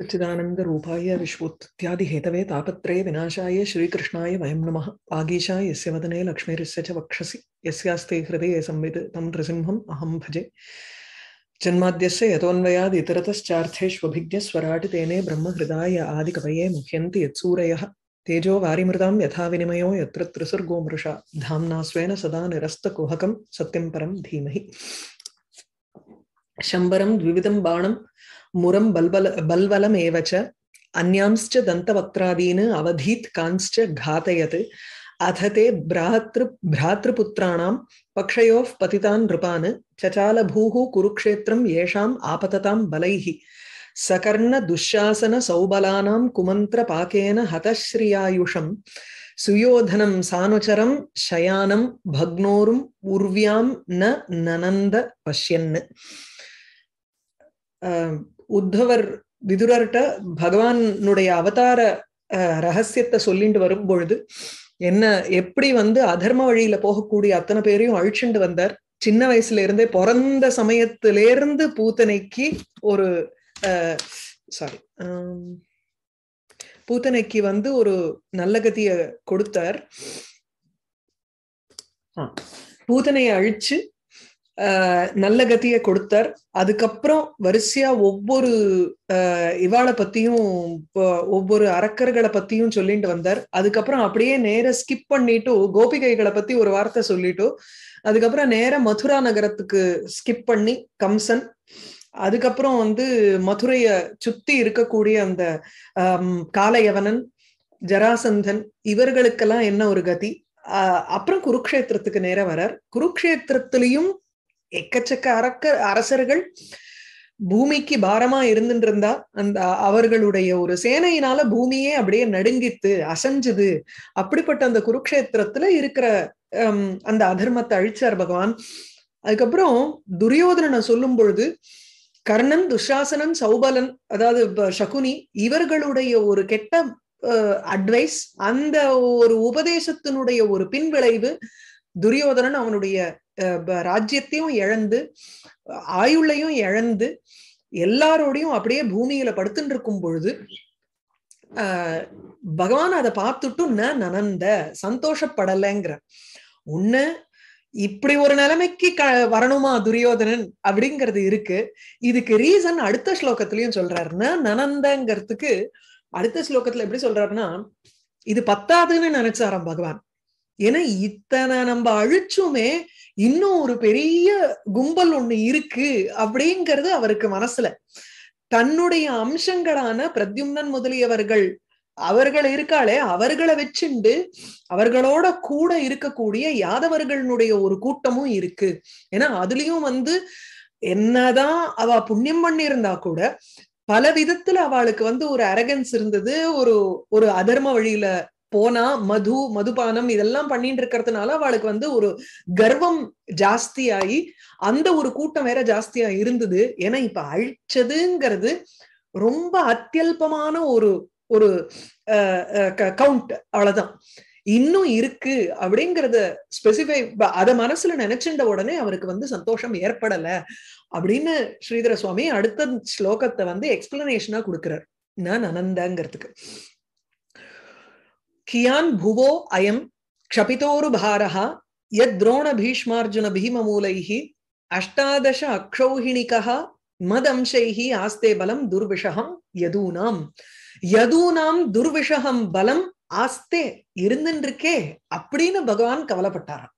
सच्चिदानन्दरूपाय विश्वोत्थ्यादि हेतवे तापत्रये विनाशाय श्रीकृष्णाय वयं नमः आगीशाय यस्य वदने लक्ष्मीरस्य च वक्षसि यस्यास्ते हृदये संवित् तं त्रिसिंहम् अहं भजे जन्माद्यस्य यतोऽन्वयाद् इतरतश्चार्थेष्वभिज्ञस्वराटितेने ब्रह्महृदाय आदिकवये मुह्यन्ति यत्सूरयः तेजो वारिमृतां यथा विनिमयो यत्र त्रिसर्गो मृषा धाम्ना स्वेन सदा निरस्तकुहकं सत्यं परं धीमहि शम्बरं द्विविधं बाणं मुरम बल्बल बल्बलमेव च अन्यांश्च दन्तवक्त्रादीन् अवधीत् कांश्च घातयत् अथ ते भ्रातृ भ्रातृपुत्राणां पक्षयोः पतितान् नृपान् चचालभूः कुरुक्षेत्रं येषाम् आपततां बलैः सकर्णदुःशासनसौबलानां कुमन्त्रपाकेन हतश्रियायुषं सुयोधनं सानुचरं शयानं भग्नोरुम् उर्व्यां न ननन्द पश्यन् உத்தவர் விதுரர்கிட்ட பகவானுடைய அவதார ரகசியத்தை சொல்லிட்டு வரும் பொழுது என்ன எப்படி வந்து அதர்ம வழியில போகக்கூடிய அத்தனை பேரையும் அழிச்சுண்டு வந்தார் சின்ன வயசுல இருந்தே பிறந்த இருந்து பூத்தனைக்கு ஒரு சாரி பூத்தனைக்கு வந்து ஒரு நல்ல கதிய கொடுத்தார் பூத்தனையை அழிச்சு நல்ல கதியை கொடுத்தார் அதுக்கப்புறம் வரிசையா ஒவ்வொரு இவாளை பத்தியும் ஒவ்வொரு அரக்கர்களை பத்தியும் சொல்லிட்டு வந்தார் அதுக்கப்புறம் அப்படியே நேர ஸ்கிப் பண்ணிட்டு கோபிகைகளை பத்தி ஒரு வார்த்தை சொல்லிட்டு அதுக்கப்புறம் நேர மதுரா நகரத்துக்கு ஸ்கிப் பண்ணி கம்சன் அதுக்கப்புறம் வந்து மதுரைய சுத்தி இருக்கக்கூடிய அந்த காலையவனன் ஜராசந்தன் இவர்களுக்கெல்லாம் என்ன ஒரு கதி அப்புறம் குருக்ஷேத்திரத்துக்கு நேரம் வரார் குருக்ஷேத்திரத்திலையும் எக்கச்சக்க அரக்க அரசர்கள் பூமிக்கு பாரமா இருந்துருந்தா அந்த அவர்களுடைய ஒரு சேனையினால பூமியே அப்படியே நடுங்கித்து அசைஞ்சுது அப்படிப்பட்ட அந்த குருக்ஷேத்திரத்துல இருக்கிற அந்த அதர்மத்தை அழிச்சார் பகவான் அதுக்கப்புறம் துரியோதனனை சொல்லும் பொழுது கர்ணன் துஷாசனன் சௌபலன் அதாவது சகுனி இவர்களுடைய ஒரு கெட்ட அட்வைஸ் அந்த ஒரு உபதேசத்தினுடைய ஒரு பின்விளைவு துரியோதனன் அவனுடைய ராஜ்யத்தையும் இழந்து ஆயுளையும் இழந்து எல்லாரோடையும் அப்படியே பூமியில படுத்துட்டு இருக்கும் பொழுது ஆஹ் பகவான் அதை பார்த்துட்டும் ந நனந்த சந்தோஷப்படலைங்கிற உன்ன இப்படி ஒரு நிலைமைக்கு க வரணுமா துரியோதனன் அப்படிங்கிறது இருக்கு இதுக்கு ரீசன் அடுத்த ஸ்லோகத்திலயும் சொல்றாருன்னா நனந்தங்கிறதுக்கு அடுத்த ஸ்லோகத்துல எப்படி சொல்றாருன்னா இது பத்தாதுன்னு நினைச்சாராம் பகவான் ஏன்னா இத்தனை நம்ம அழிச்சுமே இன்னும் ஒரு பெரிய கும்பல் ஒண்ணு இருக்கு அப்படிங்கிறது அவருக்கு மனசுல தன்னுடைய அம்சங்களான பிரத்யும்னன் முதலியவர்கள் அவர்கள் இருக்காளே அவர்களை வச்சுண்டு அவர்களோட கூட இருக்கக்கூடிய யாதவர்களுடைய ஒரு கூட்டமும் இருக்கு ஏன்னா அதுலயும் வந்து என்னதான் அவ புண்ணியம் பண்ணியிருந்தா கூட பல விதத்துல அவளுக்கு வந்து ஒரு அரகன்ஸ் இருந்தது ஒரு ஒரு அதர்ம வழியில போனா மது மதுபானம் இதெல்லாம் பண்ணிட்டு இருக்கிறதுனால அவளுக்கு வந்து ஒரு கர்வம் ஆகி அந்த ஒரு கூட்டம் வேற ஜாஸ்தியா இருந்தது ஏன்னா இப்ப அழிச்சதுங்கிறது ரொம்ப அத்தியல்பமான ஒரு ஒரு கவுண்ட் அவ்வளவுதான் இன்னும் இருக்கு அப்படிங்கறத ஸ்பெசிஃபை அத மனசுல நினைச்சிருந்த உடனே அவருக்கு வந்து சந்தோஷம் ஏற்படல அப்படின்னு ஸ்ரீதர சுவாமி அடுத்த ஸ்லோகத்தை வந்து எக்ஸ்பிளனேஷனா கொடுக்கிறார் நான் அனந்தங்கிறதுக்கு கியான் புவோ அயம் க்ஷபிதோரு பாரஹா யத்ரோண பீஷ்மார்ஜுன பீமமூலைஹி அஷ்டாதச அக்ஷௌஹிணிகா மதம்சைஹி ஆஸ்தே பலம் துர்விஷகம் யதூனாம் யதூனாம் துர்விஷகம் பலம் ஆஸ்தே இருந்துருக்கே அப்படின்னு பகவான் கவலைப்பட்டாராம்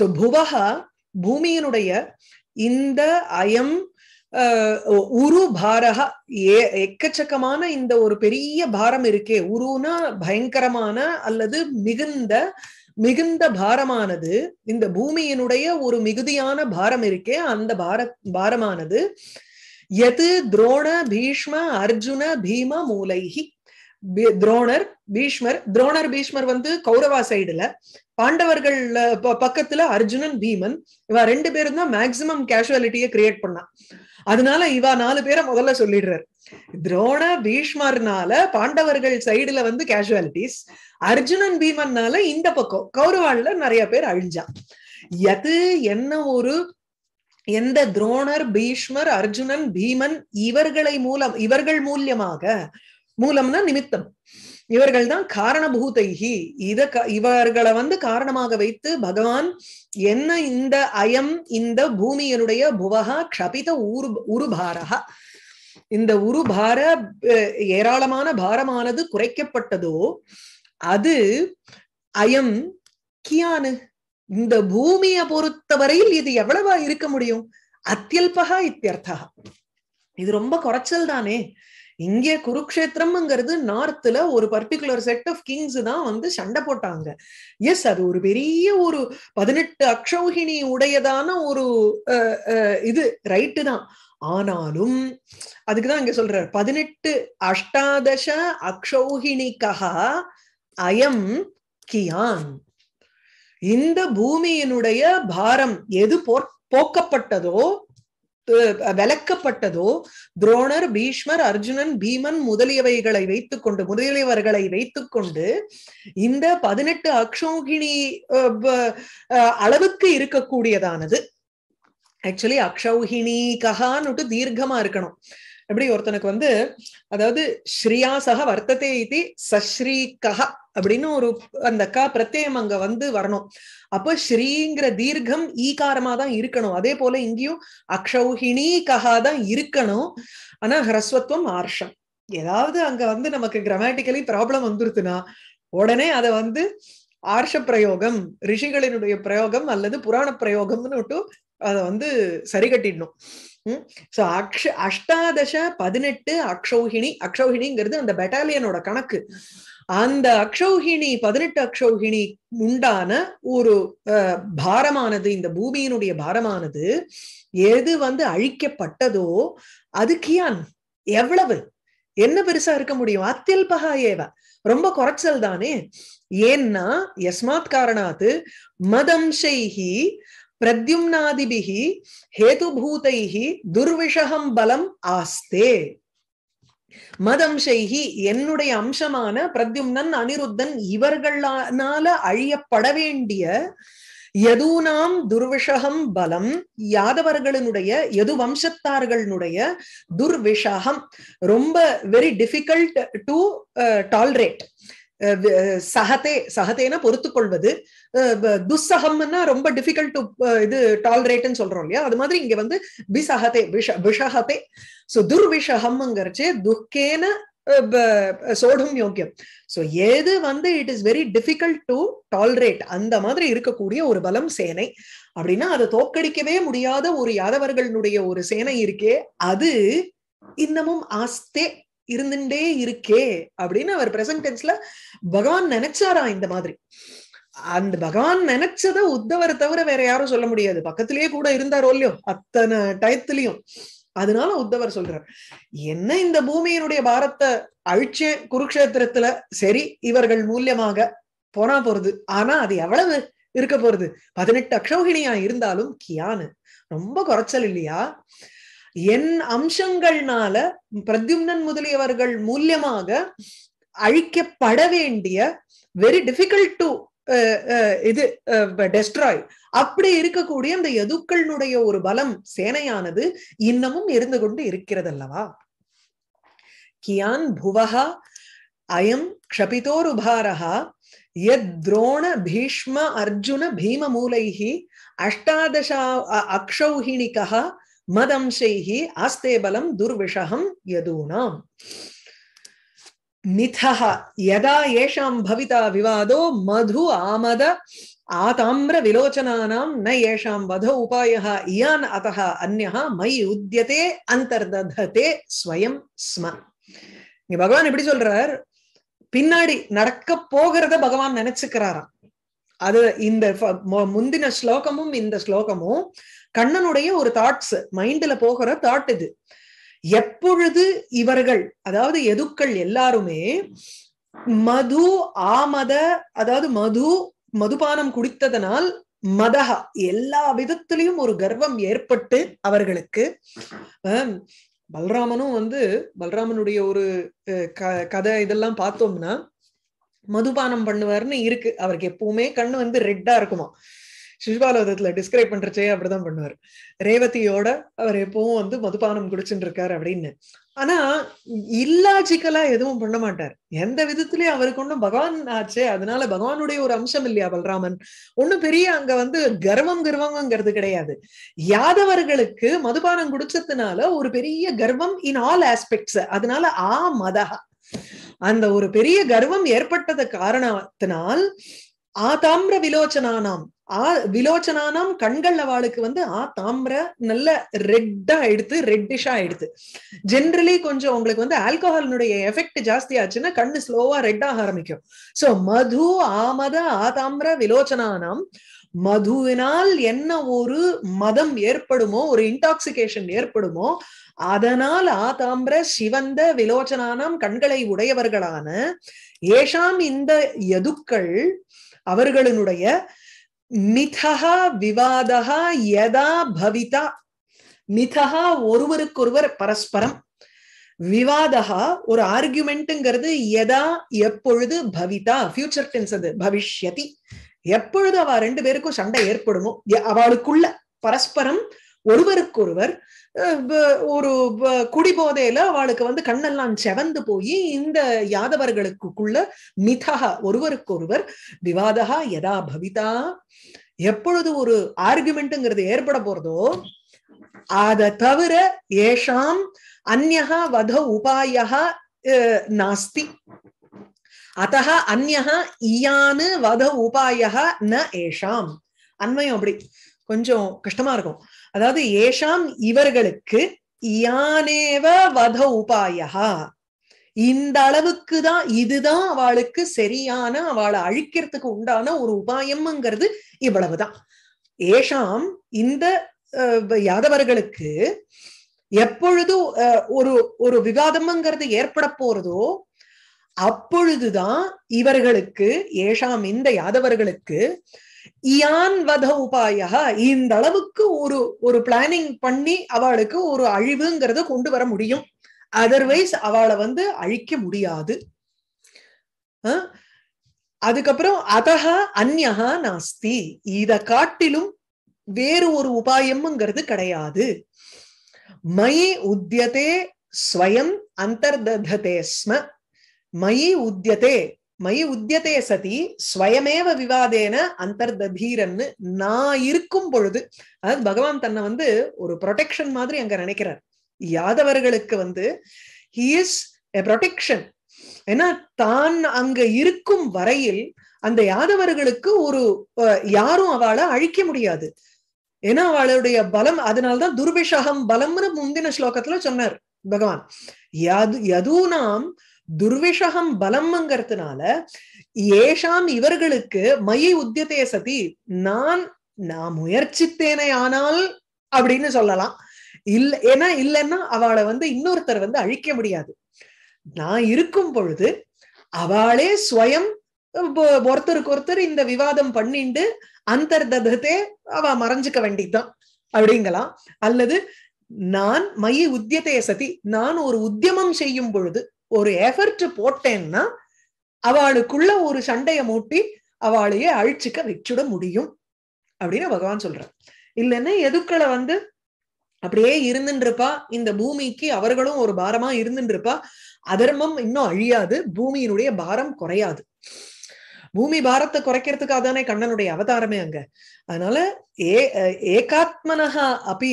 சோ புவகா பூமியினுடைய இந்த அயம் உரு பாரகா ஏ எக்கச்சக்கமான இந்த ஒரு பெரிய பாரம் இருக்கே உருனா பயங்கரமான அல்லது மிகுந்த மிகுந்த பாரமானது இந்த பூமியினுடைய ஒரு மிகுதியான பாரம் இருக்கே அந்த பார பாரமானது எது துரோண பீஷ்ம அர்ஜுன பீம மூலைகி துரோணர் பீஷ்மர் துரோணர் பீஷ்மர் வந்து கௌரவா சைடுல பாண்டவர்கள் பக்கத்துல அர்ஜுனன் பீமன் இவா ரெண்டு பேரும் தான் மேக்சிமம் கேஷுவாலிட்டியை கிரியேட் பண்ணான் அதனால இவா நாலு பேரை முதல்ல சொல்லிடுறாரு துரோண பீஷ்மர்னால பாண்டவர்கள் சைடுல வந்து கேஷுவாலிட்டிஸ் அர்ஜுனன் பீமன்னால இந்த பக்கம் கௌரவால நிறைய பேர் அழிஞ்சான் எது என்ன ஒரு எந்த துரோணர் பீஷ்மர் அர்ஜுனன் பீமன் இவர்களை மூலம் இவர்கள் மூலியமாக மூலம்னா நிமித்தம் இவர்கள் தான் காரணபூதைகி இத இவர்களை வந்து காரணமாக வைத்து பகவான் என்ன இந்த அயம் இந்த பூமியனுடைய புவகா கபித உரு உருபாரகா இந்த உருபார ஏராளமான பாரமானது குறைக்கப்பட்டதோ அது அயம் கியானு இந்த பூமியை பொறுத்தவரையில் இது எவ்வளவா இருக்க முடியும் அத்தியல்பகா இத்தியர்த்தா இது ரொம்ப குறைச்சல் தானே இங்கே குருக்ஷேத்திரம்ங்கிறது நார்த்ல ஒரு பர்டிகுலர் செட் ஆஃப் கிங்ஸ் தான் வந்து சண்டை போட்டாங்க எஸ் அது ஒரு பெரிய ஒரு பதினெட்டு அக்ஷௌகிணி உடையதான ஒரு இது ரைட்டு தான் ஆனாலும் அதுக்குதான் இங்க சொல்றார் பதினெட்டு அஷ்டாதச அக்ஷௌகிணிக்கா அயம் கியான் இந்த பூமியினுடைய பாரம் எது போக்கப்பட்டதோ விளக்கப்பட்டதோ துரோணர் பீஷ்மர் அர்ஜுனன் பீமன் முதலியவைகளை வைத்துக்கொண்டு முதலியவர்களை வைத்துக்கொண்டு இந்த பதினெட்டு அக்ஷோகிணி அளவுக்கு இருக்கக்கூடியதானது ஆக்சுவலி அக்ஷௌகிணி கஹான்னுட்டு தீர்க்கமா இருக்கணும் எப்படி ஒருத்தனுக்கு வந்து அதாவது ஸ்ரீயாசக வர்த்தத்தை இது சஸ்ரீகா அப்படின்னு ஒரு அந்த க பிரத்யம் அங்க வந்து வரணும் அப்ப ஸ்ரீங்கிற தீர்க்கம் ஈகாரமா தான் இருக்கணும் அதே போல இங்கேயும் அக்ஷௌஹிணி கஹா தான் இருக்கணும் ஆனா ஹிரஸ்வத்வம் ஆர்ஷம் ஏதாவது அங்க வந்து நமக்கு கிராமட்டிக்கலி ப்ராப்ளம் வந்துருதுன்னா உடனே அதை வந்து ஆர்ஷ பிரயோகம் ரிஷிகளினுடைய பிரயோகம் அல்லது புராண பிரயோகம்னு விட்டு அதை வந்து சரி கட்டிடணும் சோ அக்ஷ அஷ்டாதச பதினெட்டு அக்ஷௌகிணி அக்ஷௌகிணிங்கிறது அந்த பெட்டாலியனோட கணக்கு அந்த அக்ஷௌகிணி பதினெட்டு அக்ஷௌகிணி உண்டான ஒரு பாரமானது இந்த பூமியினுடைய பாரமானது எது வந்து அழிக்கப்பட்டதோ அது கியான் எவ்வளவு என்ன பெருசா இருக்க முடியும் அத்தியல்பகா ஏவ ரொம்ப குறைச்சல் தானே ஏன்னா எஸ்மாத் மதம் செய்கி பிரத்யும்னாதிபிகி ஹேதுபூதைஹி துர்விஷகம் பலம் ஆஸ்தே மதம்சைஹி என்னுடைய அம்சமான பிரத்யும்னன் அனிருத்தன் இவர்களால அழியப்பட வேண்டிய எதுனாம் துர்விஷகம் பலம் யாதவர்களினுடைய எது வம்சத்தார்களுடைய துர்விஷகம் ரொம்ப வெரி டிஃபிகல்ட் டு டாலரேட் சகதே சகதேன பொறுத்துக்கொள்வது கொள்வது துஸ்ஸகம்னா ரொம்ப டிஃபிகல்ட் டு இது டாலரேட்னு சொல்றோம் இல்லையா அது மாதிரி இங்க வந்து விசகதே விஷ சோ துர்விஷஹம்ங்கிறச்சு துக்கேன சோடும் யோக்கியம் சோ எது வந்து it is very difficult to tolerate அந்த மாதிரி இருக்கக்கூடிய ஒரு பலம் சேனை அப்படின்னா அதை தோக்கடிக்கவே முடியாத ஒரு யாதவர்களுடைய ஒரு சேனை இருக்கே அது இன்னமும் ஆஸ்தே இருந்துட்டே இருக்கே அப்படின்னு அவர் பிரசன்டென்ஸ்ல பகவான் நினைச்சாரா இந்த மாதிரி அந்த பகவான் நினைச்சத உத்தவரை தவிர வேற யாரும் சொல்ல முடியாது பக்கத்திலேயே கூட இருந்தாரோ இல்லையோ அத்தனை டயத்திலையும் அதனால உத்தவர் சொல்றார் என்ன இந்த பூமியினுடைய பாரத்தை அழிச்சேன் குருக்ஷேத்திரத்துல சரி இவர்கள் மூலியமாக போனா போறது ஆனா அது எவ்வளவு இருக்க போறது பதினெட்டு அக்ஷோகிணியா இருந்தாலும் கியானு ரொம்ப குறைச்சல் இல்லையா என் அம்சங்கள்னால பிரத்யும்னன் முதலியவர்கள் மூலியமாக அழிக்கப்பட வேண்டிய வெரி டிஃபிகல்ட் டு இது டெஸ்ட்ராய் அப்படி இருக்கக்கூடிய இந்த எதுக்களினுடைய ஒரு பலம் சேனையானது இன்னமும் இருந்து கொண்டு இருக்கிறது அல்லவா கியான் புவஹா அயம் க்ஷபிதோருபாரஹா எத் துரோண பீஷ்ம அர்ஜுன பீம மூலைஹி அஷ்டாதசா அக்ஷௌஹிணிகா மதம்சைஹி ஆஸ்தேபலம் துர்விஷகம் எதூனாம் நிதஹ யதா ஏஷாம் பவிதா விவாதோ மது ஆமத ஆதாமிர விலோச்சனானாம் ந ஏஷாம் வத உபாயः இயான் அத்தः அந்நः மை உத்தியதே அந்தர்ததே ஸ்வயம் ஸ்ம இங்க பகவான் எப்படி சொல்றார் பின்னாடி நடக்க போகிறத பகவான் நினைச்சுக்கிறாராம் அது இந்த முந்தின ஸ்லோகமும் இந்த ஸ்லோகமும் கண்ணனுடைய ஒரு தாட்ஸ் மைண்ட்ல போகிற தாட் இது எப்பொழுது இவர்கள் அதாவது எதுக்கள் எல்லாருமே மது ஆமத அதாவது மது மதுபானம் குடித்ததனால் மதஹா எல்லா விதத்திலையும் ஒரு கர்வம் ஏற்பட்டு அவர்களுக்கு பல்ராமனும் வந்து பல்ராமனுடைய ஒரு கதை இதெல்லாம் பார்த்தோம்னா மதுபானம் பண்ணுவார்னு இருக்கு அவருக்கு எப்பவுமே கண்ணு வந்து ரெட்டா இருக்குமா சிசுபாலோதத்துல டிஸ்கிரைப் பண்றச்சே அப்படிதான் பண்ணுவார் ரேவதியோட அவர் எப்பவும் வந்து மதுபானம் குடிச்சுட்டு இருக்காரு அப்படின்னு ஆனா இல்லாஜிக்கலா எதுவும் பண்ண மாட்டார் எந்த விதத்திலயும் அவருக்கு ஒண்ணும் பகவான் ஆச்சு அதனால பகவானுடைய ஒரு அம்சம் இல்லையா பலராமன் ஒண்ணும் பெரிய அங்க வந்து கர்வம் கர்வம்ங்கிறது கிடையாது யாதவர்களுக்கு மதுபானம் குடிச்சதுனால ஒரு பெரிய கர்வம் இன் ஆல் ஆஸ்பெக்ட்ஸ் அதனால ஆ மதஹா அந்த ஒரு பெரிய கர்வம் ஏற்பட்டது காரணத்தினால் ஆதாமிர விலோச்சனானாம் ஆ விலோச்சனானாம் கண்கள் அவளுக்கு வந்து ஆ தாமிர நல்ல ரெட்டா எடுத்து ரெட்டிஷா எடுத்து ஜென்ரலி கொஞ்சம் உங்களுக்கு வந்து ஆல்கஹாலினுடைய எஃபெக்ட் ஜாஸ்தி ஆச்சுன்னா கண்ணு ஸ்லோவா ரெட் ஆக ஆரம்பிக்கும் சோ மது ஆமத ஆ தாமிர விலோச்சனானாம் மதுவினால் என்ன ஒரு மதம் ஏற்படுமோ ஒரு இன்டாக்சிகேஷன் ஏற்படுமோ அதனால் ஆதாம்பிர சிவந்த விலோச்சனானாம் கண்களை உடையவர்களான ஏஷாம் இந்த யதுக்கள் அவர்களினுடைய மிதஹ விவாதா யதா பவிதா மிதஹா ஒருவருக்கொருவர் பரஸ்பரம் விவாதா ஒரு ஆர்குமெண்ட்ங்கிறது எதா எப்பொழுது பவிதா ஃபியூச்சர் டென்ஸ் அது பவிஷ்யதி எப்பொழுது அவ ரெண்டு பேருக்கும் சண்டை ஏற்படுமோ அவளுக்குள்ள பரஸ்பரம் ஒருவருக்கொருவர் ஒரு குடிபோதையில அவளுக்கு வந்து கண்ணெல்லாம் செவந்து போய் இந்த யாதவர்களுக்குள்ள மிதக ஒருவருக்கொருவர் விவாதா எதா பவிதா எப்பொழுது ஒரு ஆர்குமெண்ட்ங்கிறது ஏற்பட போறதோ அத தவிர ஏஷாம் அந்நகா வத உபாயா நாஸ்தி அத்த அந்நகா இயானு வத உபாயா ந ஏஷாம் அண்மையும் அப்படி கொஞ்சம் கஷ்டமா இருக்கும் அதாவது ஏஷாம் இவர்களுக்கு யானேவ வத உபாயா இந்த அளவுக்கு தான் இதுதான் அவளுக்கு சரியான அவளை அழிக்கிறதுக்கு உண்டான ஒரு உபாயம்ங்கிறது இவ்வளவுதான் ஏஷாம் இந்த யாதவர்களுக்கு எப்பொழுது ஒரு ஒரு விவாதம்ங்கிறது ஏற்பட போறதோ அப்பொழுதுதான் இவர்களுக்கு ஏஷாம் இந்த யாதவர்களுக்கு இயான் வத உபாய இந்த அளவுக்கு ஒரு ஒரு பிளானிங் பண்ணி அவளுக்கு ஒரு அழிவுங்கிறத கொண்டு வர முடியும் அதர்வைஸ் அவளை வந்து அழிக்க முடியாது அதுக்கப்புறம் அதக அந்யஹா நாஸ்தி இத காட்டிலும் வேறு ஒரு உபாயம்ங்கிறது கிடையாது மயி உத்தியதே ஸ்வயம் அந்தர்ததே ஸ்ம மயி உத்தியதே மயி உத்தியதே சதி ஸ்வயமேவ விவாதேன அந்தர்தபீரன்னு நான் இருக்கும் பொழுது அதாவது பகவான் தன்னை வந்து ஒரு ப்ரொடெக்ஷன் மாதிரி அங்க நினைக்கிறார் யாதவர்களுக்கு வந்து ஹி இஸ் எ ப்ரொடெக்ஷன் ஏன்னா தான் அங்க இருக்கும் வரையில் அந்த யாதவர்களுக்கு ஒரு யாரும் அவளை அழிக்க முடியாது ஏன்னா அவளுடைய பலம் அதனால்தான் துர்விஷகம் பலம்னு முந்தின ஸ்லோகத்துல சொன்னார் பகவான் யாது யதூனாம் நாம் துர்விஷகம் பலம்ங்கிறதுனால ஏஷாம் இவர்களுக்கு மையை உத்தியத்தைய சதி நான் நான் முயற்சித்தேனே ஆனால் அப்படின்னு சொல்லலாம் இல்ல ஏன்னா இல்லைன்னா அவளை வந்து இன்னொருத்தர் வந்து அழிக்க முடியாது நான் இருக்கும் பொழுது அவளே ஸ்வயம் ஒருத்தருக்கு ஒருத்தர் இந்த விவாதம் பண்ணிண்டு அந்த அவ மறைஞ்சுக்க வேண்டிதான் அப்படிங்கலாம் அல்லது நான் மயி உத்தியத்தைய சதி நான் ஒரு உத்தியமம் செய்யும் பொழுது ஒரு எஃபர்ட் போட்டேன்னா அவளுக்குள்ள ஒரு சண்டையை மூட்டி அவளையே அழிச்சுக்க வச்சுட முடியும் அப்படின்னு பகவான் சொல்றார் இல்லைன்னா எதுக்களை வந்து அப்படியே இருந்துருப்பா இந்த பூமிக்கு அவர்களும் ஒரு பாரமா இருந்துருப்பா அதர்மம் இன்னும் அழியாது பூமியினுடைய பாரம் குறையாது பூமி பாரத்தை குறைக்கிறதுக்காக தானே கண்ணனுடைய அவதாரமே அங்க அதனால ஏ ஏகாத்மனஹா அப்படி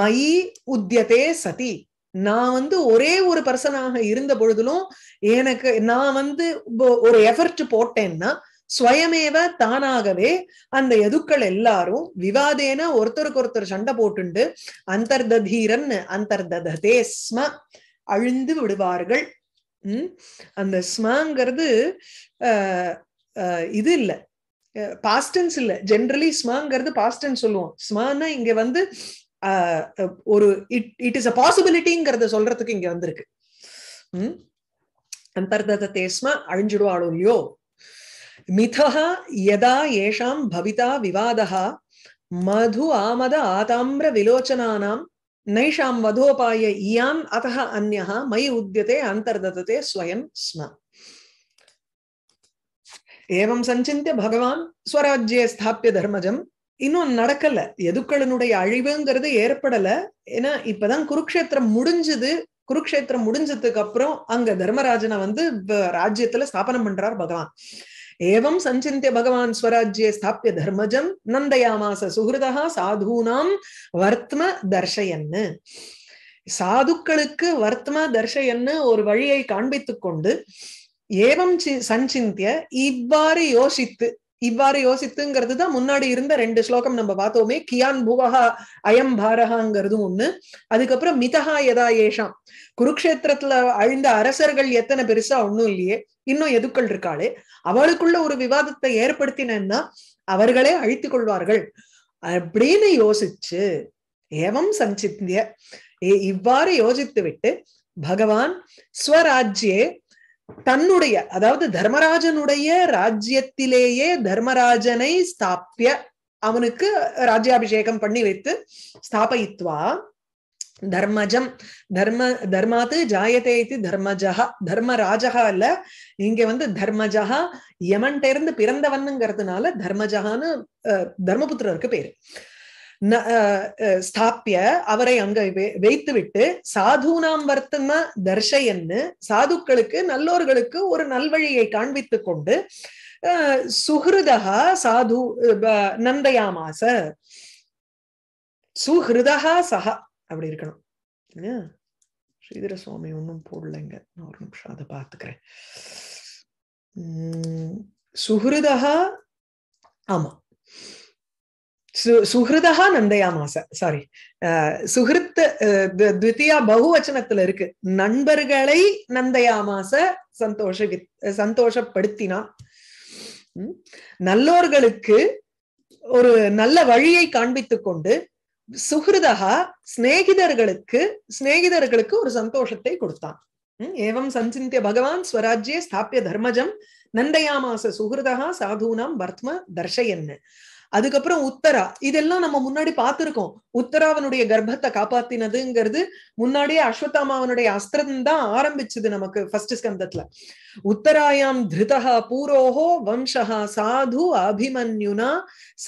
மயி உத்தியதே சதி நான் வந்து ஒரே ஒரு பர்சனாக இருந்த பொழுதிலும் எனக்கு நான் வந்து ஒரு எஃபர்ட் போட்டேன்னா ஸ்வயமேவ தானாகவே அந்த எதுக்கள் எல்லாரும் விவாதேன ஒருத்தருக்கு ஒருத்தர் சண்டை போட்டுண்டு அந்தர்ததீரன் அந்தர்ததே ஸ்ம அழிந்து விடுவார்கள் உம் அந்த ஸ்மாங்கிறது இது இல்லை பாஸ்டன்ஸ் இல்லை ஜென்ரலி ஸ்மாங்கிறது பாஸ்டன் சொல்லுவோம் ஸ்மான்னா இங்க வந்து ஒரு இட் இட் இஸ் அ பாசிபிலிட்டிங்கிறத சொல்றதுக்கு இங்க வந்திருக்கு ம் அந்தர்தத தேஸ்ம அழிஞ்சிடுவாளோ இல்லையோ மிதஹ யதா ஏஷாம் பவிதா விவாதா மது ஆமத ஆதாம்பிர விலோச்சனானாம் நைஷாம் வதோபாய இயாம் அத்தஹ அந்நா மை உத்தியதே அந்தர்தததே ஸ்வயம் ஸ்ம एवं सञ्चिन्त्य भगवान् स्वराज्ये स्थाप्य धर्मजम् இன்னும் நடக்கல எதுக்களனுடைய அழிவுங்கிறது ஏற்படல ஏன்னா இப்பதான் குருக்ஷேத்திரம் முடிஞ்சது குருக்ஷேத்திரம் முடிஞ்சதுக்கு அப்புறம் அங்க தர்மராஜனை வந்து ராஜ்யத்துல ஸ்தாபனம் பண்றார் பகவான் ஏவம் சஞ்சிந்திய பகவான் ஸ்வராஜ்ய ஸ்தாபிய தர்மஜம் நந்தயாமாச சுகிருதா சாதுனாம் வர்த்ம தர்ஷயன்னு சாதுக்களுக்கு வர்த்ம தர்ஷயன்னு ஒரு வழியை காண்பித்துக் கொண்டு ஏவம் சஞ்சிந்திய இவ்வாறு யோசித்து இவ்வாறு யோசித்துங்கிறது தான் முன்னாடி இருந்த ரெண்டு ஸ்லோகம் நம்ம பார்த்தோமே கியான் புவஹா அயம் பாரகாங்கிறதும் ஒண்ணு அதுக்கப்புறம் மிதஹா எதா ஏஷாம் குருக்ஷேத்திரத்துல அழிந்த அரசர்கள் எத்தனை பெருசா ஒண்ணும் இல்லையே இன்னும் எதுக்கள் இருக்காளே அவளுக்குள்ள ஒரு விவாதத்தை ஏற்படுத்தினேன்னா அவர்களே அழித்து கொள்வார்கள் அப்படின்னு யோசிச்சு ஏவம் சஞ்சித்திய இவ்வாறு யோசித்து விட்டு பகவான் ஸ்வராஜ்யே தன்னுடைய அதாவது தர்மராஜனுடைய ராஜ்யத்திலேயே தர்மராஜனை ஸ்தாப்பிய அவனுக்கு ராஜ்யாபிஷேகம் பண்ணி வைத்து ஸ்தாபயித்வா தர்மஜம் தர்ம தர்மாத்து ஜாயதே இது தர்மஜகா அல்ல இல்ல இங்க வந்து தர்மஜகா யமன்ட்ட இருந்து பிறந்தவன்னுங்கிறதுனால தர்மஜகான்னு தர்மபுத்திரருக்கு பேரு ஸ்தாப்பிய அவரை அங்க வைத்து விட்டு சாதுனாம் வர்த்தன தர்ஷயன்னு சாதுக்களுக்கு நல்லோர்களுக்கு ஒரு நல்வழியை காண்பித்து கொண்டு சுஹதகா சாது நந்தயாமாச சுஹதகா சஹா அப்படி இருக்கணும் ஸ்ரீதர சுவாமி ஒன்றும் போடலைங்க நான் ஒரு நிமிஷம் அதை பார்த்துக்கிறேன் உம் சுஹிருதா ஆமா सु சுகிருதா நந்தயாமாச சாரி சுகிருத் த்வித்தியா பகுவச்சனத்துல இருக்கு நண்பர்களை நந்தயாமாச சந்தோஷ சந்தோஷப்படுத்தினான் நல்லோர்களுக்கு ஒரு நல்ல வழியை காண்பித்து கொண்டு சுகிருதா சிநேகிதர்களுக்கு சிநேகிதர்களுக்கு ஒரு சந்தோஷத்தை கொடுத்தான் ஏவம் சஞ்சிந்திய பகவான் ஸ்வராஜ்ய ஸ்தாபிய தர்மஜம் நந்தயாமாச சுகிருதா சாதூனாம் பர்த்ம தர்ஷயன்னு அதுக்கப்புறம் உத்தரா இதெல்லாம் நம்ம முன்னாடி பார்த்திருக்கோம் உத்தராவனுடைய கர்ப்பத்தை காப்பாத்தினதுங்கிறது முன்னாடியே அஸ்வத்தாமாவனுடைய அஸ்திரம் தான் ஆரம்பிச்சது நமக்கு ஃபர்ஸ்ட் ஸ்கந்தத்துல உத்தராயாம் திருதா பூரோஹோ வம்சஹா சாது அபிமன்யுனா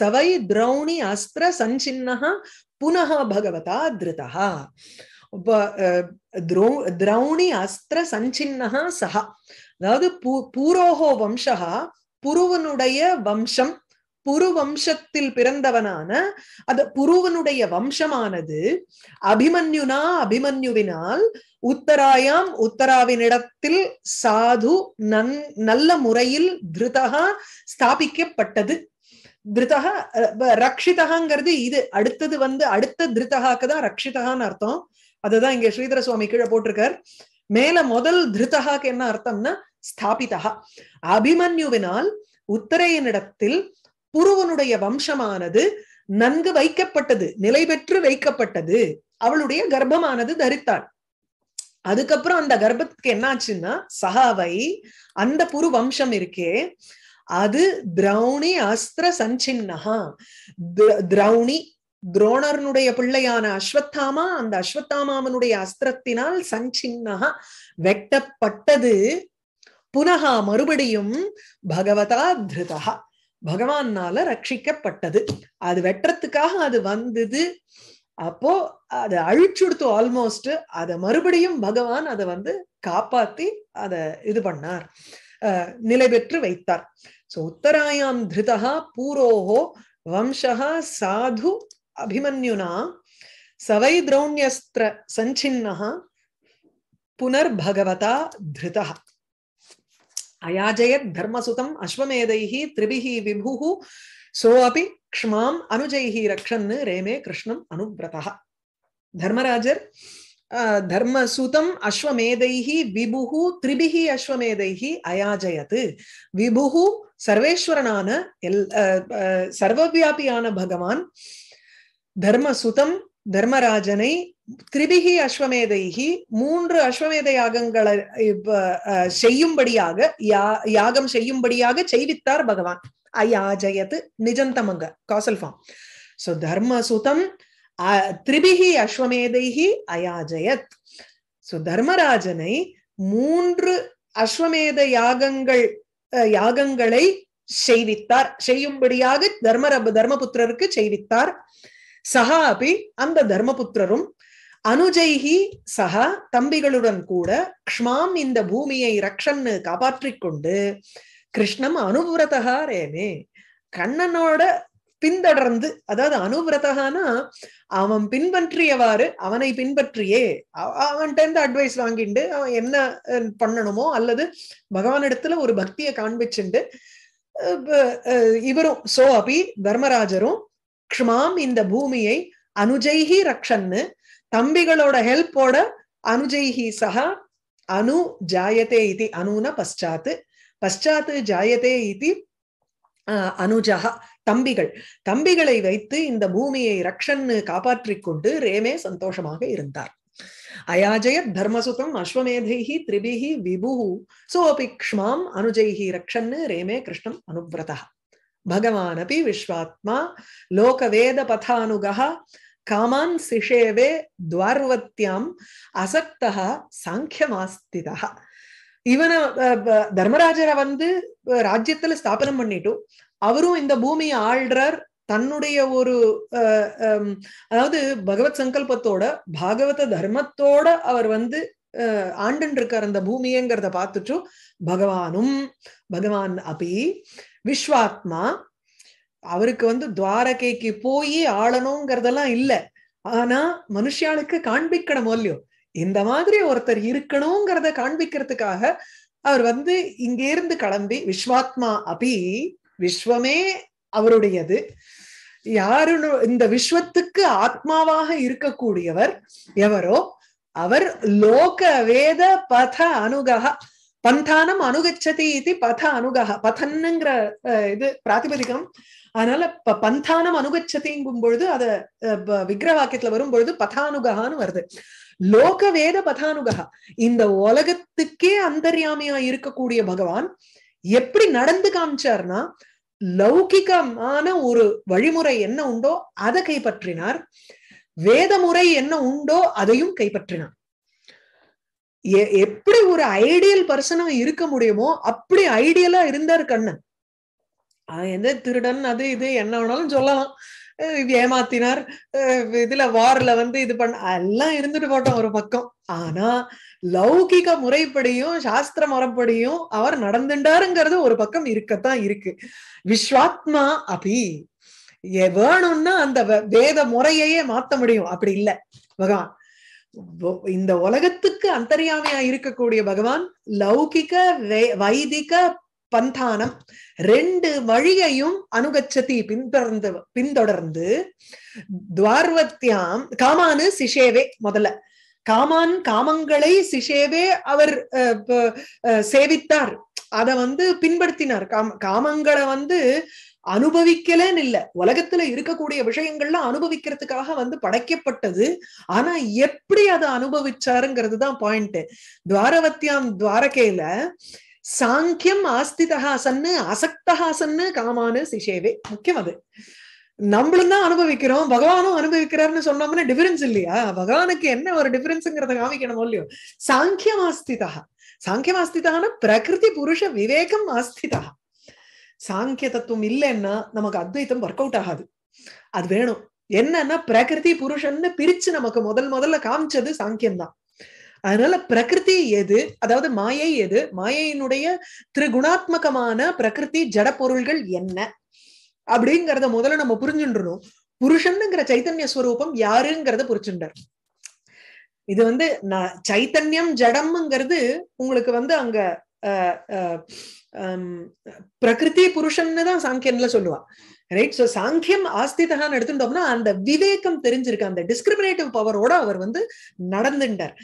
சவை திரௌணி அஸ்திர சஞ்சின்னா புனக பகவதா திருதா திரௌ திரௌணி அஸ்திர சஞ்சின்னா சஹா அதாவது பூ பூரோஹோ வம்சஹா புருவனுடைய வம்சம் புரு வம்சத்தில் பிறந்தவனான அது புருவனுடைய வம்சமானது அபிமன்யுனா அபிமன்யுவினால் உத்தராயாம் உத்தராவினிடத்தில் சாது நன் நல்ல முறையில் திருதகா ஸ்தாபிக்கப்பட்டது திருதகா ரக்ஷிதகாங்கிறது இது அடுத்தது வந்து அடுத்த திருதகாக்கு தான் ரக்ஷிதகான்னு அர்த்தம் அதுதான் இங்க ஸ்ரீதர சுவாமி கீழே போட்டிருக்கார் மேல முதல் திருதகாக்கு என்ன அர்த்தம்னா ஸ்தாபிதா அபிமன்யுவினால் உத்தரையனிடத்தில் புருவனுடைய வம்சமானது நன்கு வைக்கப்பட்டது நிலை பெற்று வைக்கப்பட்டது அவளுடைய கர்ப்பமானது தரித்தாள் அதுக்கப்புறம் அந்த கர்ப்பத்துக்கு என்னாச்சுன்னா சகாவை அந்த புரு வம்சம் இருக்கே அது திரௌணி அஸ்திர சஞ்சின்னஹா திரௌணி துரோணர்னுடைய பிள்ளையான அஸ்வத்தாமா அந்த அஸ்வத்தாமாவனுடைய அஸ்திரத்தினால் சஞ்சின்னஹா வெட்டப்பட்டது புனகா மறுபடியும் பகவதா திருதகா பகவான்னால ரட்சிக்கப்பட்டது அது வெட்டுறதுக்காக அது வந்தது அப்போ அதை அழிச்சுடுத்து ஆல்மோஸ்ட் அதை மறுபடியும் பகவான் அதை வந்து காப்பாத்தி அதை இது பண்ணார் நிலை பெற்று வைத்தார் சோ உத்தராயாம் திருதா பூரோஹோ வம்சா சாது அபிமன்யுனா சவை திரௌண்யஸ்திர சஞ்சின்னா புனர்பகவதா திருதா அயாஜயத் தர்மசுதம் அஸ்வமேதைஹி திரிபிஹி விபுஹு சோ அபி க்ஷ்மாம் அனுஜைஹி ரக்ஷன்னு ரேமே கிருஷ்ணம் அனுபிரதா தர்மராஜர் தர்மசுதம் அஸ்வமேதைஹி விபுஹு திரிபிஹி அஸ்வமேதைஹி அயாஜயத் விபுஹு சர்வேஸ்வரனான எல் சர்வவியாபியான பகவான் தர்மசுதம் தர்மராஜனை திரிபிகி அஸ்வமேதைகி மூன்று அஸ்வமேத யாகங்களை செய்யும்படியாக யாகம் செய்யும்படியாக செய்வித்தார் பகவான் அயாஜயத்து நிஜந்தமங்க காசல் ஃபார்ம் சோ சுதம் திரிபிகி அஸ்வமேதைகி அயாஜயத் சோ தர்மராஜனை மூன்று அஸ்வமேத யாகங்கள் யாகங்களை செய்வித்தார் செய்யும்படியாக தர்ம தர்மபுத்திரருக்கு செய்வித்தார் சஹா அபி அந்த தர்மபுத்திரரும் அனுஜைகி சக தம்பிகளுடன் கூட க்ஷ்மாம் இந்த பூமியை ரக்ஷன்னு காப்பாற்றிக் கொண்டு கிருஷ்ணம் அனுபுரதகா ரேமே கண்ணனோட பின்தொடர்ந்து அதாவது அனுபிரதகானா அவன் பின்பற்றியவாறு அவனை பின்பற்றியே அவன்கிட்ட இருந்து அட்வைஸ் வாங்கிண்டு அவன் என்ன பண்ணணுமோ அல்லது பகவானிடத்துல ஒரு பக்தியை காண்பிச்சுண்டு இவரும் சோ அபி தர்மராஜரும் க்ஷமாம் இந்த பூமியை அனுஜைஹி ரக்ஷன்னு தம்பிகளோட ஹெல்ப்போட அனுஜைஹி சஹா அனு ஜாயதே இது அனுன பశ్చాத்து பశ్చాத்து ஜாயதே இது அனுஜகா தம்பிகள் தம்பிகளை வைத்து இந்த பூமியை ரக்ஷன்னு காப்பாற்றிக் கொண்டு ரேமே சந்தோஷமாக இருந்தார் அயாஜய தர்மசுதம் அஸ்வமேதைஹி திரிபிஹி விபு சோபிக்ஷ்மாம் க்ஷ்மாம் அனுஜைஹி ரக்ஷன்னு ரேமே கிருஷ்ணம் அனுவிரதா பகவானபி விஸ்வாத்மா லோகவேத பதானுகா காமான் சிஷேவே துவார்வத்தியாம் அசக்தா சாங்கியமாஸ்திதா இவனை தர்மராஜரை வந்து ராஜ்யத்துல ஸ்தாபனம் பண்ணிட்டும் அவரும் இந்த பூமியை ஆள்றார் தன்னுடைய ஒரு அதாவது பகவத் சங்கல்பத்தோட பாகவத தர்மத்தோட அவர் வந்து ஆண்டுன்னு இருக்கார் அந்த பூமியங்கிறத பார்த்துட்டு பகவானும் பகவான் அபி விஸ்வாத்மா அவருக்கு வந்து துவாரகைக்கு போய் ஆளணுங்கிறதெல்லாம் இல்லை ஆனா மனுஷியாளுக்கு காண்பிக்கணும் இல்லையோ இந்த மாதிரி ஒருத்தர் இருக்கணுங்கிறத காண்பிக்கிறதுக்காக அவர் வந்து இங்க இருந்து கிளம்பி விஸ்வாத்மா அபி விஸ்வமே அவருடையது யாரு இந்த விஸ்வத்துக்கு ஆத்மாவாக இருக்கக்கூடியவர் எவரோ அவர் லோக வேத பத அனுகா பந்தானம் அணுகச்சதி இது பத அணுகா பதன்னுங்கிற இது பிராதிபதிகம் அதனால பந்தானம் அணுகச்சதிங்கும் பொழுது அத விக்கிர வாக்கியத்துல வரும் பொழுது பதானுகான்னு வருது லோக வேத பதானுகா இந்த உலகத்துக்கே அந்தர்யாமியா இருக்கக்கூடிய பகவான் எப்படி நடந்து காமிச்சார்னா லௌகிகமான ஒரு வழிமுறை என்ன உண்டோ அதை கைப்பற்றினார் வேத முறை என்ன உண்டோ அதையும் கைப்பற்றினார் எப்படி ஒரு ஐடியல் பர்சனா இருக்க முடியுமோ அப்படி ஐடியலா இருந்தார் கண்ணன் எந்த திருடன் அது இது என்ன வேணாலும் சொல்லலாம் ஏமாத்தினார் இதுல வார்ல வந்து இது பண்ண எல்லாம் இருந்துட்டு போட்டோம் ஒரு பக்கம் ஆனா லௌகிக முறைப்படியும் சாஸ்திர முறைப்படியும் அவர் நடந்துட்டாருங்கிறது ஒரு பக்கம் இருக்கத்தான் இருக்கு விஸ்வாத்மா அபி வேணும்னா அந்த வேத முறையையே மாத்த முடியும் அப்படி இல்லை பகவான் இந்த உலகத்துக்கு அந்தரியாமையா இருக்கக்கூடிய பகவான் லௌகிக வைதிக பந்தானம் ரெண்டு வழியையும் அனுகச்சதி பின்தொடர்ந்து பின்தொடர்ந்து துவார்வத்தியாம் காமானு சிஷேவே முதல்ல காமான் காமங்களை சிஷேவே அவர் சேவித்தார் அத வந்து பின்படுத்தினார் காம காமங்களை வந்து அனுபவிக்கலன்னு இல்ல உலகத்துல இருக்கக்கூடிய விஷயங்கள்லாம் அனுபவிக்கிறதுக்காக வந்து படைக்கப்பட்டது ஆனா எப்படி அதை அனுபவிச்சாருங்கிறது தான் பாயிண்ட் துவாரவத்தியாம் துவாரகையில சாங்கியம் ஆஸ்திதஹாசன்னு அசக்தஹாசன்னு காமானு சிஷேவே முக்கியம் அது நம்மளும் தான் அனுபவிக்கிறோம் பகவானும் அனுபவிக்கிறார்னு சொன்னோம்னா டிஃபரன்ஸ் இல்லையா பகவானுக்கு என்ன ஒரு டிஃபரன்ஸ்ங்கிறத காமிக்கணும் இல்லையோ சாங்கியம் ஆஸ்திதா சாங்கியம் ஆஸ்திதான பிரகிருதி புருஷ விவேகம் ஆஸ்திதா சாங்கிய தத்துவம் இல்லைன்னா நமக்கு அத்வைத்தம் ஒர்க் அவுட் ஆகாது அது வேணும் என்னன்னா பிரகிருதி புருஷன்னு பிரிச்சு நமக்கு முதல் முதல்ல காமிச்சது சாங்கியம் தான் அதனால பிரகிருதி எது அதாவது மாயை எது மாயையினுடைய திருகுணாத்மகமான பிரகிருதி ஜட பொருள்கள் என்ன அப்படிங்கிறத முதல்ல நம்ம புரிஞ்சுன்றணும் புருஷன்னுங்கிற சைத்தன்ய ஸ்வரூபம் யாருங்கிறத புரிச்சுண்டார் இது வந்து நான் சைத்தன்யம் ஜடம்ங்கிறது உங்களுக்கு வந்து அங்க பிரகிருதி புருஷன்னு தான் சாங்கியன்ல சொல்லுவான் ரைட் சோ சாங்கியம் ஆஸ்திதகான்னு எடுத்துட்டோம்னா அந்த விவேகம் தெரிஞ்சிருக்கு அந்த டிஸ்கிரிமினேட்டிவ் பவரோட அவர் வந்து நடந்துட்டார்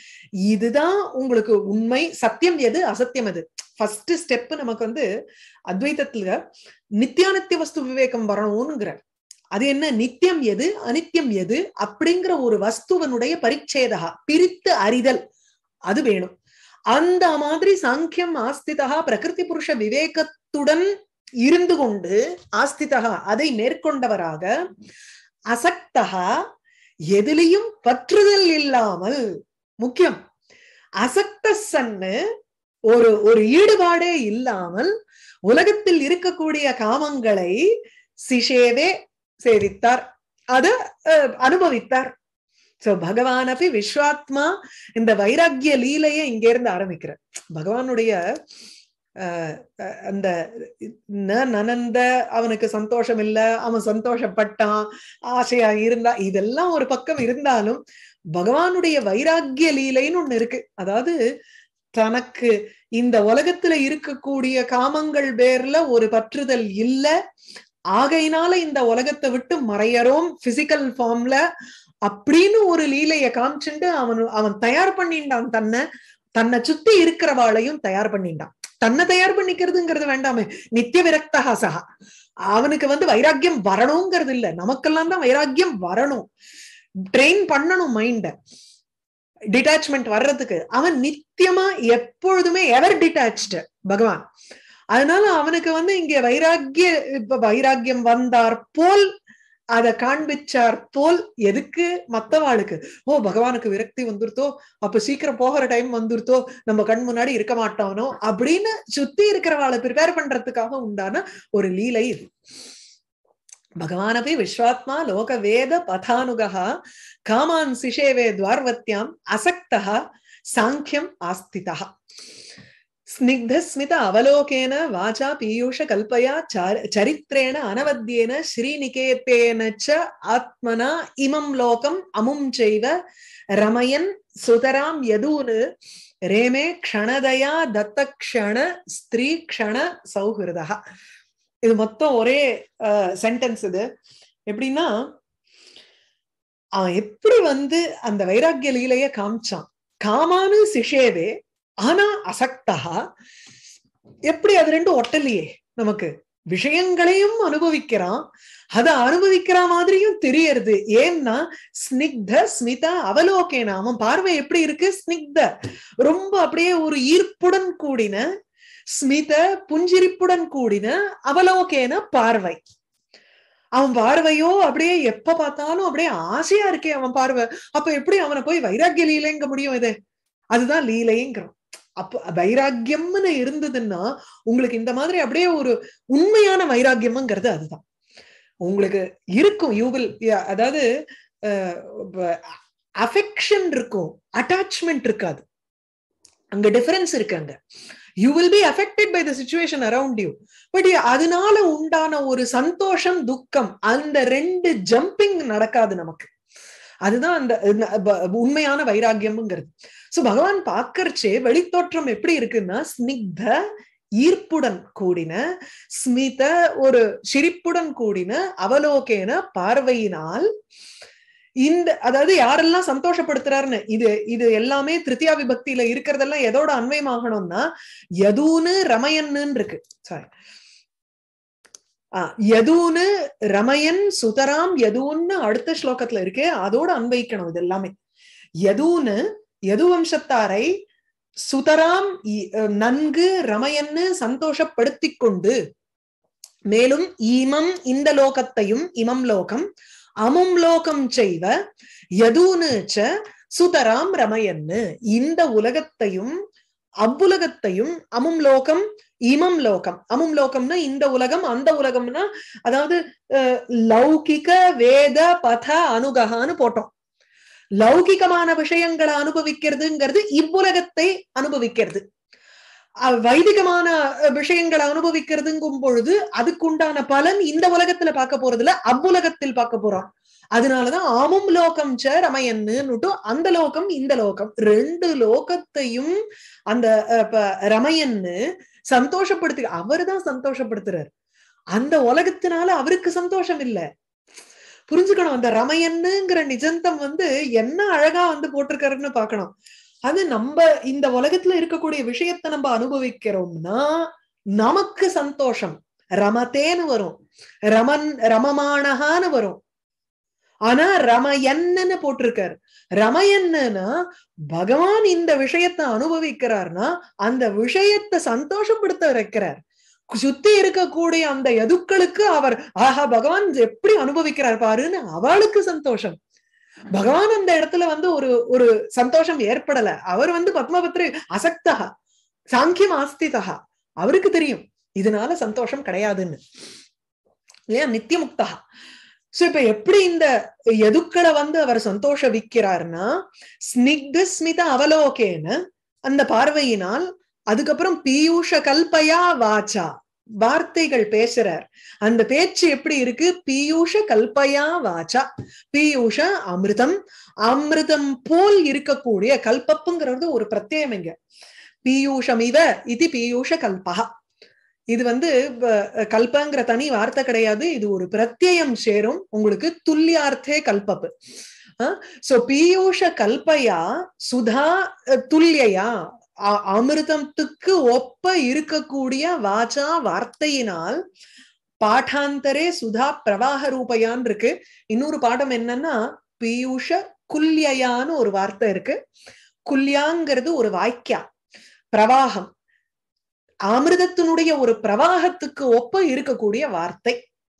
இதுதான் உங்களுக்கு உண்மை சத்தியம் எது அசத்தியம் எது ஃபர்ஸ்ட் ஸ்டெப் நமக்கு வந்து அத்வைதத்துல நித்தியானித்திய வஸ்து விவேகம் வரணும்ங்கிறார் அது என்ன நித்தியம் எது அனித்தியம் எது அப்படிங்கிற ஒரு வஸ்துவனுடைய பரிச்சேதகா பிரித்து அறிதல் அது வேணும் அந்த மாதிரி சாங்கியம் ஆஸ்திதா பிரகிருதி புருஷ விவேகத்துடன் இருந்து கொண்டு ஆஸ்திதா அதை மேற்கொண்டவராக அசக்தா எதிலையும் பற்றுதல் இல்லாமல் முக்கியம் அசக்த சன்னு ஒரு ஒரு ஈடுபாடே இல்லாமல் உலகத்தில் இருக்கக்கூடிய காமங்களை சிஷேவே சேவித்தார் அது அனுபவித்தார் சோ பகவான் அப்படி விஸ்வாத்மா இந்த வைராக்கிய லீலையை இருந்து ஆரம்பிக்கிற பகவானுடைய அந்த நனந்த அவனுக்கு சந்தோஷம் இல்ல அவன் சந்தோஷப்பட்டான் ஆசையா இருந்தா இதெல்லாம் ஒரு பக்கம் இருந்தாலும் பகவானுடைய வைராக்கிய லீலைன்னு ஒண்ணு இருக்கு அதாவது தனக்கு இந்த உலகத்துல இருக்கக்கூடிய காமங்கள் பேர்ல ஒரு பற்றுதல் இல்ல ஆகையினால இந்த உலகத்தை விட்டு மறையறோம் பிசிக்கல் ஃபார்ம்ல அப்படின்னு ஒரு லீலைய காமிச்சுண்டு அவன் அவன் தயார் பண்ணிண்டான் தன்னை தன்னை சுத்தி இருக்கிறவாளையும் தயார் பண்ணிண்டான் தன்னை தயார் பண்ணிக்கிறதுங்கிறது வேண்டாமே நித்திய விரக்தகா சகா அவனுக்கு வந்து வைராக்கியம் வரணுங்கிறது இல்ல நமக்கெல்லாம் தான் வைராக்கியம் வரணும் ட்ரெயின் பண்ணணும் மைண்ட டிட்டாச்மெண்ட் வர்றதுக்கு அவன் நித்தியமா எப்பொழுதுமே எவர் டிட்டாச்சு பகவான் அதனால அவனுக்கு வந்து இங்க வைராக்கிய வைராக்கியம் வந்தார் போல் அதை காண்பிச்சார் போல் எதுக்கு மத்தவாளுக்கு ஓ பகவானுக்கு விரக்தி வந்துருத்தோ அப்ப சீக்கிரம் போகிற டைம் வந்துருத்தோ நம்ம கண் முன்னாடி இருக்க மாட்டானோ அப்படின்னு சுத்தி இருக்கிறவாளை ப்ரிப்பேர் பண்றதுக்காக உண்டான ஒரு லீலை இது பகவானபி விஸ்வாத்மா லோக வேத பதானுகா காமான் சிஷேவே துவார்வத்தியாம் அசக்தா சாங்கியம் ஆஸ்திதா ஸ்னிக்தஸ்மித அவலோகேன வாசா பீயூஷ கல்பயா சரித்திரேண அனவத்தியேன ஸ்ரீநிகேத்தேன ஆத்மனா இமம் லோகம் அமும் செய்வ ரமயன் சுதராம் யதூனு ரேமே க்ஷணதயா தத்த க்ஷண ஸ்திரீ க்ஷண சௌஹிருதா இது மொத்தம் ஒரே சென்டென்ஸ் இது எப்படின்னா எப்படி வந்து அந்த வைராக்கிய லீலைய காமிச்சான் காமானு சிஷேவே ஆனா அசக்தா எப்படி அது ரெண்டும் ஒட்டலையே நமக்கு விஷயங்களையும் அனுபவிக்கிறான் அத அனுபவிக்கிற மாதிரியும் தெரியறது ஏன்னா ஸ்னிக்த ஸ்மிதா அவலோகேனா அவன் பார்வை எப்படி இருக்கு ஸ்னிக்த ரொம்ப அப்படியே ஒரு ஈர்ப்புடன் கூடின ஸ்மித புஞ்சிரிப்புடன் கூடின அவலோகேன பார்வை அவன் பார்வையோ அப்படியே எப்ப பார்த்தாலும் அப்படியே ஆசையா இருக்கே அவன் பார்வை அப்ப எப்படி அவனை போய் வைராக்கிய லீலைங்க முடியும் இது அதுதான் லீலைங்கிறோம் அப்போ வைராக்கியம்னு இருந்ததுன்னா உங்களுக்கு இந்த மாதிரி அப்படியே ஒரு உண்மையான வைராக்கியம்ங்கிறது அதுதான் உங்களுக்கு இருக்கும் யூவில் அதாவது அஃபெக்ஷன் இருக்கும் அட்டாச்மெண்ட் இருக்காது அங்க டிஃபரன்ஸ் இருக்கு அங்க you will be affected by the situation around you but அதனால உண்டான ஒரு சந்தோஷம் துக்கம் அந்த ரெண்டு ஜம்பிங் நடக்காது நமக்கு அதுதான் அந்த உண்மையான வைராகியம்ங்கிறது சோ பகவான் பாக்கறச்சே வெளித்தோற்றம் எப்படி இருக்குன்னா ஸ்னிக்த ஈர்ப்புடன் கூடின ஸ்மித ஒரு சிரிப்புடன் கூடின அவலோகேன பார்வையினால் இந்த அதாவது யாரெல்லாம் சந்தோஷப்படுத்துறாருன்னு இது இது எல்லாமே திருத்தியா விபக்தியில இருக்கிறதெல்லாம் எதோட அன்வயமாகணும்னா எதுன்னு ரமயன்னு இருக்கு சாரி எதுன்னு ரமயன் சுதராம் எதுன்னு அடுத்த ஸ்லோகத்துல இருக்கு அதோட அன்வைக்கணும் இது எல்லாமே எதுன்னு எது வம்சத்தாரை சுதராம் நன்கு ரமையன்னு சந்தோஷப்படுத்தி கொண்டு மேலும் இமம் இந்த லோகத்தையும் இமம் லோகம் அமும் லோகம் செய்வ எதுன்னு சுதராம் ரமயன்னு இந்த உலகத்தையும் அவ்வுலகத்தையும் அமும் லோகம் இமம் லோகம் அமும் லோகம்னா இந்த உலகம் அந்த உலகம்னா அதாவது லௌகிக வேத பத அனுகான்னு போட்டோம் லௌகிகமான விஷயங்களை அனுபவிக்கிறதுங்கிறது இவ்வுலகத்தை அனுபவிக்கிறது வைதிகமான விஷயங்களை அனுபவிக்கிறதுங்கும் பொழுது அதுக்குண்டான பலன் இந்த உலகத்துல பார்க்க போறதுல அவ்வுலகத்தில் பார்க்க போறோம் அதனாலதான் ஆமும் லோகம் ச ரமயன்னு அந்த லோகம் இந்த லோகம் ரெண்டு லோகத்தையும் அந்த ரமயன்னு சந்தோஷப்படுத்து அவரு தான் சந்தோஷப்படுத்துறாரு அந்த உலகத்தினால அவருக்கு சந்தோஷம் இல்ல புரிஞ்சுக்கணும் அந்த ரமையன்னுங்கிற நிஜந்தம் வந்து என்ன அழகா வந்து போட்டிருக்காருன்னு பாக்கணும் அது நம்ம இந்த உலகத்துல இருக்கக்கூடிய விஷயத்த நம்ம அனுபவிக்கிறோம்னா நமக்கு சந்தோஷம் ரமத்தேன்னு வரும் ரமன் ரமமானகான்னு வரும் ஆனா ரம என்னன்னு போட்டிருக்காரு ரமையன்னா பகவான் இந்த விஷயத்தை அனுபவிக்கிறார்னா அந்த விஷயத்தை சந்தோஷப்படுத்த வைக்கிறார் சுத்தி இருக்கக்கூடிய அந்த எதுக்களுக்கு அவர் ஆஹா பகவான் எப்படி அனுபவிக்கிறார் பாருன்னு அவளுக்கு சந்தோஷம் பகவான் அந்த இடத்துல வந்து ஒரு ஒரு சந்தோஷம் ஏற்படல அவர் வந்து பத்மபத்ரி அசக்தகா சாங்கியம் ஆஸ்திதா அவருக்கு தெரியும் இதனால சந்தோஷம் கிடையாதுன்னு இல்லையா நித்தியமுக்தகா சோ இப்ப எப்படி இந்த எதுக்களை வந்து அவர் சந்தோஷ விக்கிறார்னா ஸ்னிக்த ஸ்மித அவலோகேன்னு அந்த பார்வையினால் அதுக்கப்புறம் பியூஷ கல்பயா வாச்சா வார்த்தைகள் பேசுறார் அந்த பேச்சு எப்படி இருக்கு பியூஷ கல்பயா வாச்சா பீயூஷ அமிர்தம் அமிர்தம் போல் இருக்கக்கூடிய கல்பப்புங்கிறது ஒரு பிரத்யேகம் இங்க பியூஷம் இவ இது பியூஷ கல்பகா இது வந்து கல்பங்கிற தனி வார்த்தை கிடையாது இது ஒரு பிரத்யம் சேரும் உங்களுக்கு துல்லியார்த்தே கல்பப்பு சோ பீயூஷ கல்பையா சுதா துல்லியா அமிர்தத்துக்கு ஒப்ப இருக்கக்கூடிய வாச்சா வார்த்தையினால் பாடாந்தரே சுதா பிரவாக ரூபையான் இருக்கு இன்னொரு பாடம் என்னன்னா பியூஷ குல்யான்னு ஒரு வார்த்தை இருக்கு குல்யாங்கிறது ஒரு வாய்க்கா பிரவாகம் அமிர்தத்தினுடைய ஒரு பிரவாகத்துக்கு ஒப்ப இருக்கக்கூடிய வார்த்தை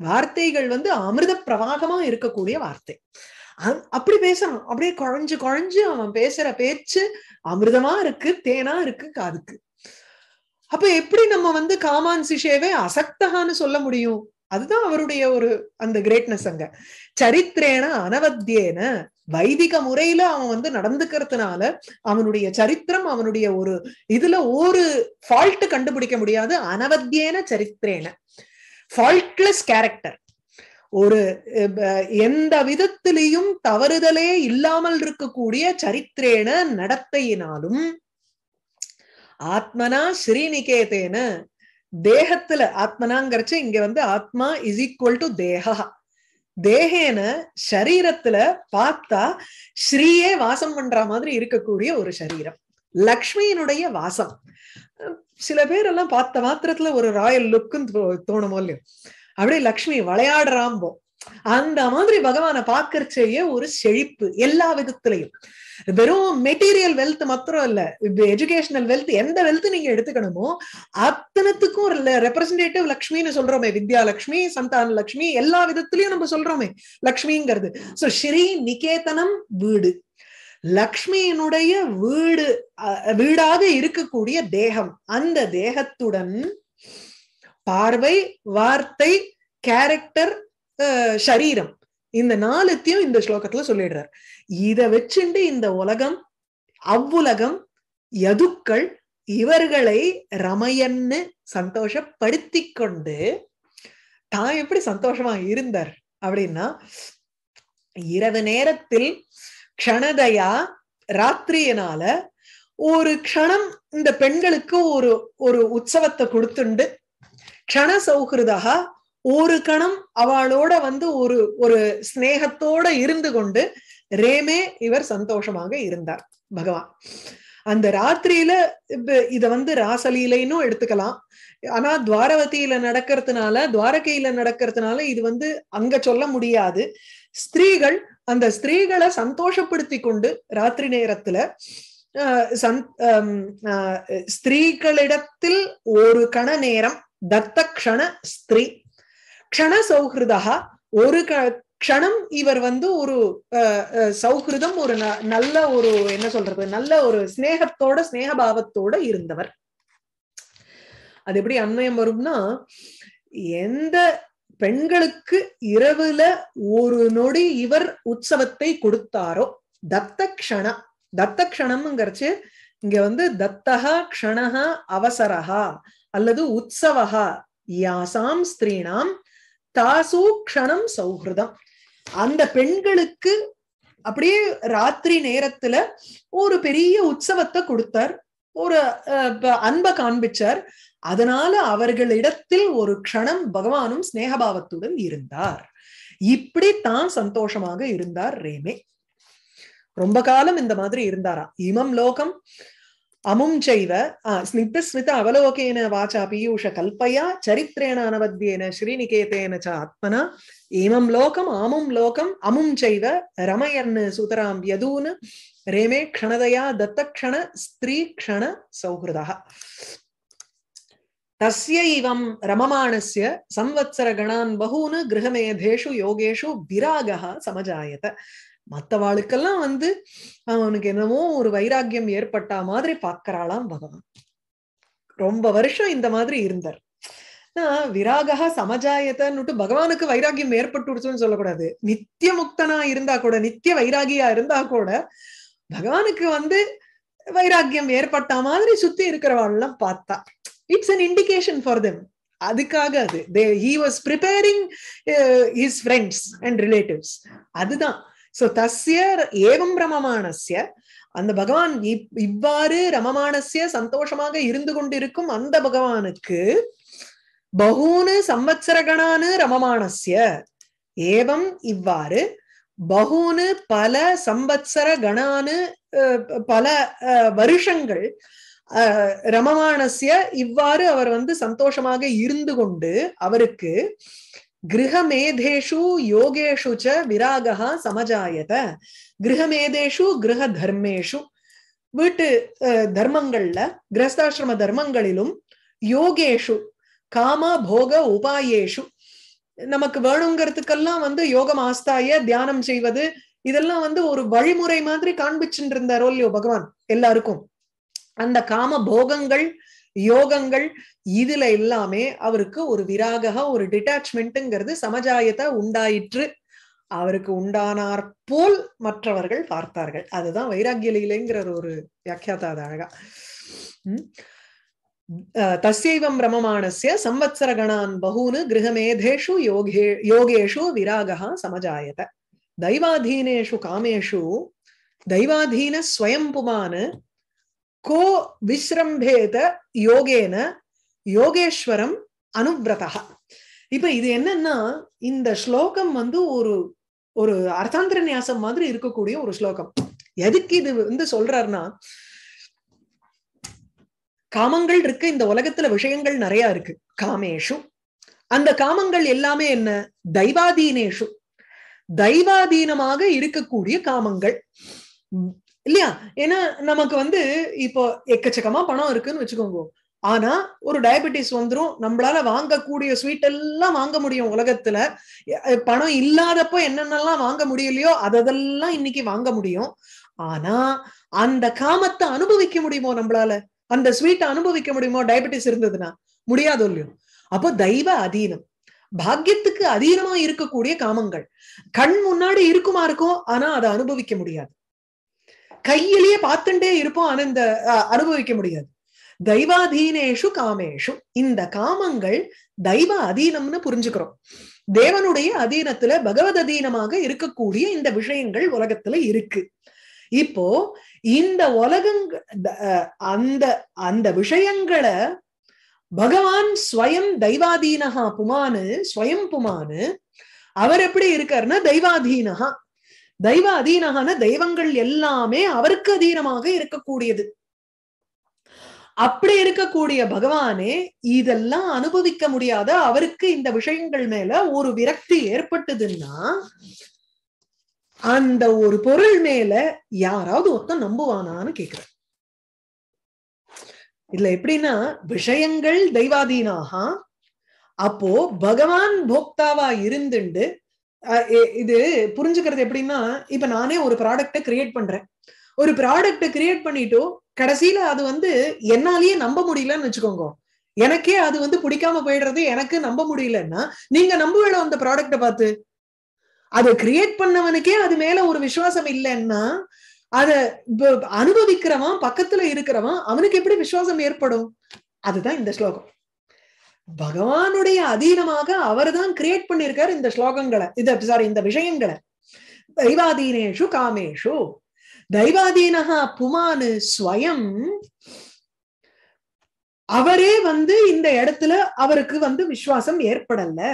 வார்த்தைகள் வந்து அமிர்த பிரவாகமா இருக்கக்கூடிய வார்த்தை அப்படி பேசணும் அப்படியே குழஞ்சு குழஞ்சு அவன் பேசுற பேச்சு அமிர்தமா இருக்கு தேனா இருக்கு காதுக்கு அப்ப எப்படி நம்ம வந்து காமான் சிஷேவை அசக்தகான்னு சொல்ல முடியும் அதுதான் அவருடைய ஒரு அந்த கிரேட்னஸ் அங்க சரித்திரேன அனவத்தியேன வைதிக முறையில அவன் வந்து நடந்துக்கிறதுனால அவனுடைய சரித்திரம் அவனுடைய ஒரு இதுல ஒரு ஃபால்ட் கண்டுபிடிக்க முடியாது அனவத்தியேன சரித்திரேன ஃபால்ட்லெஸ் கேரக்டர் ஒரு எந்த விதத்திலையும் தவறுதலே இல்லாமல் இருக்கக்கூடிய சரித்திரேன நடத்தையினாலும் ஆத்மனா ஸ்ரீநிகேதேன தேகத்துல ஆத்மனாங்கிறச்சு இங்க வந்து ஆத்மா இஸ் ஈக்குவல் டு தேகா தேகேன சரீரத்துல பார்த்தா ஸ்ரீயே வாசம் பண்ற மாதிரி இருக்கக்கூடிய ஒரு சரீரம் லக்ஷ்மியினுடைய வாசம் சில பேர் எல்லாம் பார்த்த மாத்திரத்துல ஒரு ராயல் லுக்குன்னு தோணுமோ இல்லையோ அப்படியே லக்ஷ்மி விளையாடுறாம்போ அந்த மாதிரி பகவானை பாக்குறச்சேயே ஒரு செழிப்பு எல்லா விதத்திலையும் வெறும் மெட்டீரியல் வெல்த் மாத்திரம் இல்ல எஜுகேஷனல் வெல்த் எந்த வெல்த் நீங்க எடுத்துக்கணுமோ அத்தனத்துக்கும் ஒரு லக்ஷ்மின்னு சொல்றோமே வித்யா லக்ஷ்மி சந்தான லக்ஷ்மி எல்லா விதத்திலயும் நம்ம சொல்றோமே லக்ஷ்மிங்கிறது சோ ஸ்ரீ நிகேதனம் வீடு லக்ஷ்மியினுடைய வீடு வீடாக இருக்கக்கூடிய தேகம் அந்த தேகத்துடன் பார்வை வார்த்தை கேரக்டர் சரீரம் இந்த நாலுத்தையும் இந்த ஸ்லோகத்துல சொல்லிடுறார் இத வச்சுண்டு இந்த உலகம் அவ்வுலகம் யதுக்கள் இவர்களை ரமையன்னு சந்தோஷப்படுத்தி கொண்டு தான் எப்படி சந்தோஷமா இருந்தார் அப்படின்னா இரவு நேரத்தில் க்ஷணதையா ராத்திரியனால ஒரு க்ஷணம் இந்த பெண்களுக்கு ஒரு ஒரு உற்சவத்தை கொடுத்துண்டு க்ஷண சௌஹிருதா ஒரு கணம் அவளோட வந்து ஒரு ஒரு ஸ்னேகத்தோட இருந்து கொண்டு ரேமே இவர் சந்தோஷமாக இருந்தார் பகவான் அந்த ராத்திரியில இத வந்து ராசலீலைன்னும் எடுத்துக்கலாம் ஆனா துவாரவதியில நடக்கிறதுனால துவாரகையில நடக்கிறதுனால இது வந்து அங்க சொல்ல முடியாது ஸ்திரீகள் அந்த ஸ்திரீகளை சந்தோஷப்படுத்தி கொண்டு ராத்திரி நேரத்துல சந் ஸ்திரீகளிடத்தில் ஒரு கண நேரம் தத்த கண ஸ்திரீ க்ஷண சௌஹிருதா ஒரு க்ஷணம் இவர் வந்து ஒரு சௌஹிருதம் ஒரு நல்ல ஒரு என்ன சொல்றது நல்ல ஒரு ஸ்னேகத்தோட ஸ்னேகபாவத்தோட இருந்தவர் அது எப்படி அன்மயம் வரும்னா எந்த பெண்களுக்கு இரவுல ஒரு நொடி இவர் உற்சவத்தை கொடுத்தாரோ தத்த க்ஷண தத்த கஷணம்ங்கிறச்சு இங்க வந்து தத்தகா கஷணகா அவசரகா அல்லது உற்சவகா யாசாம் ஸ்திரீனாம் தாசூ க்ஷணம் சௌஹிருதம் அந்த பெண்களுக்கு அப்படியே ராத்திரி நேரத்துல ஒரு பெரிய உற்சவத்தை கொடுத்தார் ஒரு அன்பை காண்பிச்சார் அதனால அவர்களிடத்தில் ஒரு க்ஷணம் பகவானும் ஸ்னேகபாவத்துடன் இருந்தார் இப்படி தான் சந்தோஷமாக இருந்தார் ரேமே ரொம்ப காலம் இந்த மாதிரி இருந்தாராம் இமம் லோகம் அமும் செய்வ ஸ்னிக்தஸ்மித அவலோகேன வாச்சா பீயூஷ கல்பையா சரித்திரேண அனவத்தியேன ஸ்ரீநிகேதேன ச ஆத்மனா இமம் லோகம் ஆமும் லோகம் அமும் செய்வ ரமயர்னு சுதராம் யதூன்னு ரேமே க்ஷணதயா தத்தக்ஷண ஸ்திரீ க்ஷண சௌஹிருதா தஸ்ய இவம் ரமமானஸ்ய சம்வத்சர கணான் பகூனு கிரகமேதேஷு யோகேஷு விராகா சமஜாயத்த மற்றவாளுக்கெல்லாம் வந்து அவனுக்கு என்னமோ ஒரு வைராக்கியம் ஏற்பட்டா மாதிரி பார்க்கறாளாம் பகவான் ரொம்ப வருஷம் இந்த மாதிரி இருந்தார் விராகா சமஜாயத்தன்னுட்டு பகவானுக்கு வைராகியம் ஏற்பட்டுடுச்சுன்னு சொல்லக்கூடாது நித்திய முக்தனா இருந்தா கூட நித்திய வைராகியா இருந்தா கூட பகவானுக்கு வந்து வைராக்கியம் ஏற்பட்ட மாதிரி சுத்தி இருக்கிறவாள்லாம் பார்த்தா it's an indication for them அதுக்காக அது they he was preparing his friends and relatives அதுதான் சோ தஸ்ய ஏவம் ரமமானஸ்ய அந்த பகவான் இவ்வாறு ரமமானஸ்ய சந்தோஷமாக இருந்து கொண்டிருக்கும் அந்த பகவானுக்கு பகூனு சம்வத்சரகணானு ரமமானஸ்ய ஏவம் இவ்வாறு பகூனு பல சம்பத்சர கணானு பல வருஷங்கள் ரமமானஸ்ய இவ்வாறு அவர் வந்து சந்தோஷமாக இருந்து கொண்டு அவருக்கு கிரகமேதேஷு யோகேஷு ச விராகா சமஜாயத கிரகமேதேஷு கிரக தர்மேஷு வீட்டு தர்மங்கள்ல கிரஸ்தாசிரம தர்மங்களிலும் யோகேஷு காம போக உபாயேஷு நமக்கு வேணுங்கிறதுக்கெல்லாம் வந்து யோகம் ஆஸ்தாய தியானம் செய்வது இதெல்லாம் வந்து ஒரு வழிமுறை மாதிரி காண்பிச்சுட்டு இருந்தாரோ இல்லையோ பகவான் எல்லாருக்கும் அந்த காம போகங்கள் யோகங்கள் இதுல எல்லாமே அவருக்கு ஒரு விராகக ஒரு டிட்டாச்மெண்ட்டுங்கிறது சமஜாயத்தை உண்டாயிற்று அவருக்கு உண்டானார் போல் மற்றவர்கள் பார்த்தார்கள் அதுதான் வைராகிய லீலைங்கிற ஒரு வியாக்கியாத்தாத அழகா தஸ்யைவம் ரமமானசிய சம்வத்சர கணான் பகூனு கிரகமேதேஷு யோகே யோகேஷு விராகா சமஜாயத தெய்வாதீனேஷு காமேஷு தெய்வாதீன ஸ்வயம் புமானு கோ விஸ்ரம்பேத யோகேன யோகேஸ்வரம் அனுவிரதா இப்ப இது என்னன்னா இந்த ஸ்லோகம் வந்து ஒரு ஒரு அர்த்தாந்திர நியாசம் மாதிரி இருக்கக்கூடிய ஒரு ஸ்லோகம் எதுக்கு இது வந்து சொல்றாருன்னா காமங்கள் இருக்கு இந்த உலகத்துல விஷயங்கள் நிறைய இருக்கு காமேஷு அந்த காமங்கள் எல்லாமே என்ன தெய்வாதீனேஷு தெய்வாதீனமாக இருக்கக்கூடிய காமங்கள் இல்லையா ஏன்னா நமக்கு வந்து இப்போ எக்கச்சக்கமா பணம் இருக்குன்னு வச்சுக்கோங்க ஆனா ஒரு டயபெட்டிஸ் வந்துடும் நம்மளால வாங்கக்கூடிய ஸ்வீட் எல்லாம் வாங்க முடியும் உலகத்துல பணம் இல்லாதப்போ என்னென்னலாம் வாங்க முடியலையோ அதெல்லாம் இன்னைக்கு வாங்க முடியும் ஆனா அந்த காமத்தை அனுபவிக்க முடியுமோ நம்மளால அந்த ஸ்வீட்டை அனுபவிக்க முடியுமோ டயபெட்டிஸ் இருந்ததுன்னா முடியாதோ இல்லையோ அப்போ தெய்வ அதீனம் பாக்கியத்துக்கு அதீனமா இருக்கக்கூடிய காமங்கள் கண் முன்னாடி இருக்குமா இருக்கும் ஆனா அதை அனுபவிக்க முடியாது கையிலேயே பார்த்துட்டே இருப்போம் ஆனந்த அனுபவிக்க முடியாது தெய்வாதீனேஷு காமேஷு இந்த காமங்கள் தெய்வ அதீனம்னு புரிஞ்சுக்கிறோம் தேவனுடைய அதீனத்துல பகவத் அதீனமாக இருக்கக்கூடிய இந்த விஷயங்கள் உலகத்துல இருக்கு இப்போ இந்த உலகங்க அந்த அந்த விஷயங்களை பகவான் ஸ்வயம் தெய்வாதீனகா புமானு ஸ்வயம் புமானு அவர் எப்படி இருக்காருன்னா தெய்வாதீனகா தெய்வ அதீனகான தெய்வங்கள் எல்லாமே அவருக்கு அதீனமாக இருக்கக்கூடியது அப்படி இருக்கக்கூடிய பகவானே இதெல்லாம் அனுபவிக்க முடியாத அவருக்கு இந்த விஷயங்கள் மேல ஒரு விரக்தி ஏற்பட்டதுன்னா அந்த ஒரு பொருள் மேல யாராவது ஒருத்தன் நம்புவானான்னு கேக்குற இதுல எப்படின்னா விஷயங்கள் தெய்வாதீனாக அப்போ பகவான் போக்தாவா இருந்துண்டு இது புரிஞ்சுக்கிறது எப்படின்னா இப்ப நானே ஒரு ப்ராடக்ட கிரியேட் பண்றேன் ஒரு ப்ராடக்ட கிரியேட் பண்ணிட்டோ கடைசியில அது வந்து என்னாலயே நம்ப முடியலன்னு வச்சுக்கோங்க எனக்கே அது வந்து பிடிக்காம போயிடுறது எனக்கு நம்ப முடியலன்னா நீங்க நம்புவேல அந்த ப்ராடக்ட பார்த்து அதை கிரியேட் பண்ணவனுக்கே அது மேல ஒரு விசுவாசம் இல்லைன்னா அத அனுபவிக்கிறவன் பக்கத்துல இருக்கிறவன் அவனுக்கு எப்படி விசுவாசம் ஏற்படும் அதுதான் இந்த ஸ்லோகம் பகவானுடைய அதீனமாக அவர் தான் கிரியேட் பண்ணியிருக்காரு இந்த ஸ்லோகங்களை இந்த சாரி இந்த விஷயங்களை தெய்வாதீனேஷு காமேஷு தெய்வாதீனகா புமானு ஸ்வயம் அவரே வந்து இந்த இடத்துல அவருக்கு வந்து விசுவாசம் ஏற்படல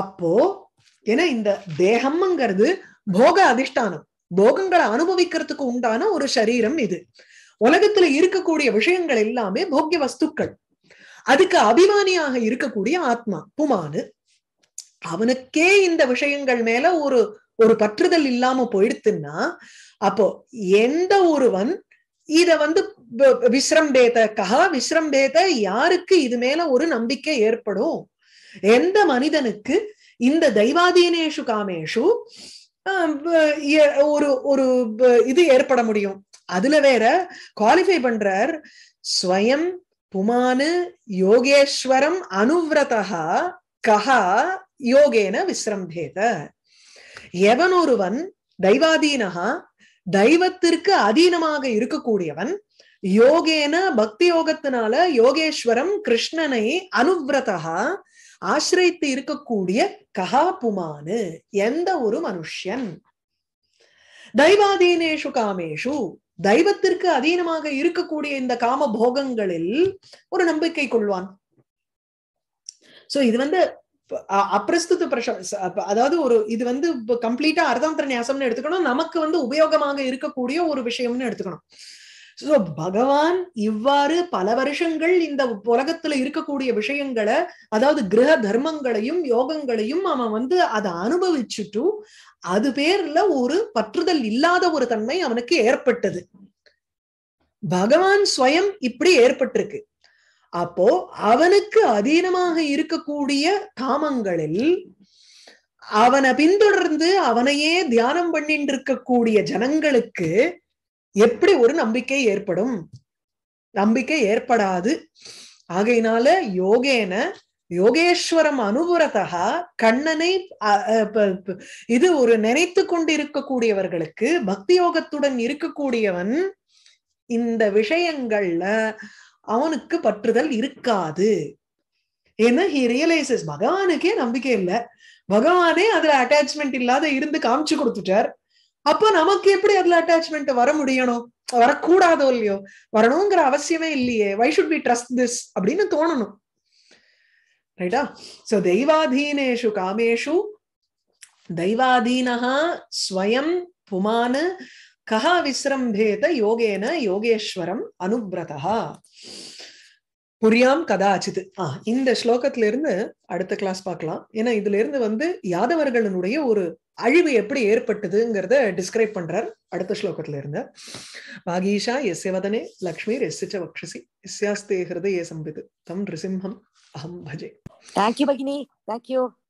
அப்போ ஏன்னா இந்த தேகம்ங்கிறது போக அதிஷ்டானம் போகங்களை அனுபவிக்கிறதுக்கு உண்டான ஒரு சரீரம் இது உலகத்துல இருக்கக்கூடிய விஷயங்கள் எல்லாமே போக்கிய வஸ்துக்கள் அதுக்கு அபிமானியாக இருக்கக்கூடிய ஆத்மா புமானு அவனுக்கே இந்த விஷயங்கள் மேல ஒரு ஒரு பற்றுதல் இல்லாம போயிடுத்துன்னா அப்போ எந்த ஒருவன் இத வந்து விஸ்ரம்பேத கஹா விஸ்ரம்பேத யாருக்கு இது மேல ஒரு நம்பிக்கை ஏற்படும் எந்த மனிதனுக்கு இந்த தெய்வாதீனேஷு காமேஷு ஒரு ஒரு இது ஏற்பட முடியும் அதுல வேற குவாலிஃபை பண்றார் ஸ்வயம் புமானு யோகேஸ்வரம் அனுவிரதா கஹா யோகேன விசிரம்பேத எவன் ஒருவன் தெய்வாதீனகா தெய்வத்திற்கு அதீனமாக இருக்கக்கூடியவன் யோகேன பக்தி யோகத்தினால யோகேஸ்வரம் கிருஷ்ணனை அனுவிரதா ஆசிரியத்து இருக்கக்கூடிய கஹா புமானு எந்த ஒரு மனுஷன் தெய்வாதீனேஷு காமேஷு தெய்வத்திற்கு அதீனமாக இருக்கக்கூடிய இந்த காம போகங்களில் ஒரு நம்பிக்கை கொள்வான் சோ இது வந்து அப்பிரஸ்துத அதாவது ஒரு இது வந்து கம்ப்ளீட்டா அர்த்தாந்திர நியாசம்னு எடுத்துக்கணும் நமக்கு வந்து உபயோகமாக இருக்கக்கூடிய ஒரு விஷயம்னு எடுத்துக்கணும் சோ பகவான் இவ்வாறு பல வருஷங்கள் இந்த உலகத்துல இருக்கக்கூடிய விஷயங்களை அதாவது கிரக தர்மங்களையும் யோகங்களையும் அவன் வந்து அதை அனுபவிச்சுட்டு அது பேர்ல ஒரு பற்றுதல் இல்லாத ஒரு தன்மை அவனுக்கு ஏற்பட்டது பகவான் ஸ்வயம் இப்படி ஏற்பட்டிருக்கு அப்போ அவனுக்கு அதீனமாக இருக்கக்கூடிய காமங்களில் அவனை பின்தொடர்ந்து அவனையே தியானம் பண்ணிட்டு இருக்கக்கூடிய ஜனங்களுக்கு எப்படி ஒரு நம்பிக்கை ஏற்படும் நம்பிக்கை ஏற்படாது ஆகையினால யோகேன யோகேஸ்வரம் அனுபுரதா கண்ணனை இது ஒரு நினைத்து கொண்டு இருக்கக்கூடியவர்களுக்கு பக்தி யோகத்துடன் இருக்கக்கூடியவன் இந்த விஷயங்கள்ல அவனுக்கு பற்றுதல் இருக்காது ஏன்னா ஹி ரியலைசஸ் பகவானுக்கே நம்பிக்கை இல்லை பகவானே அதுல அட்டாச்மெண்ட் இல்லாத இருந்து காமிச்சு கொடுத்துட்டார் அப்ப நமக்கு எப்படி அதுல அட்டாச்மெண்ட் வர முடியணும் வரக்கூடாதோ இல்லையோ வரணுங்கிற அவசியமே இல்லையே why should we trust this அப்படின்னு தோணணும் ரைட்டா சோ தெய்வாதீனேஷு காமேஷு தெய்வாதீனா ஸ்வயம் புமான் கஹா விசிரம்பேத யோகேன யோகேஸ்வரம் அனுபிரதா புரியாம் கதாச்சித் ஆ இந்த ஸ்லோகத்துல இருந்து அடுத்த கிளாஸ் பார்க்கலாம் ஏன்னா இதுல இருந்து வந்து யாதவர்களினுடைய ஒரு அழிவு எப்படி ஏற்பட்டதுங்கிறத டிஸ்கிரைப் பண்றார் அடுத்த ஸ்லோகத்துல இருந்து வாகீஷா எஸ் வதனே லக்ஷ்மி எஸ்ஸிச்ச வக்ஷசி எஸ்யாஸ்தே ஹிருதயே சம்பிது தம் நிருசிம்ஹம் அஹம் பஜே Thank you, Bagini. Thank you.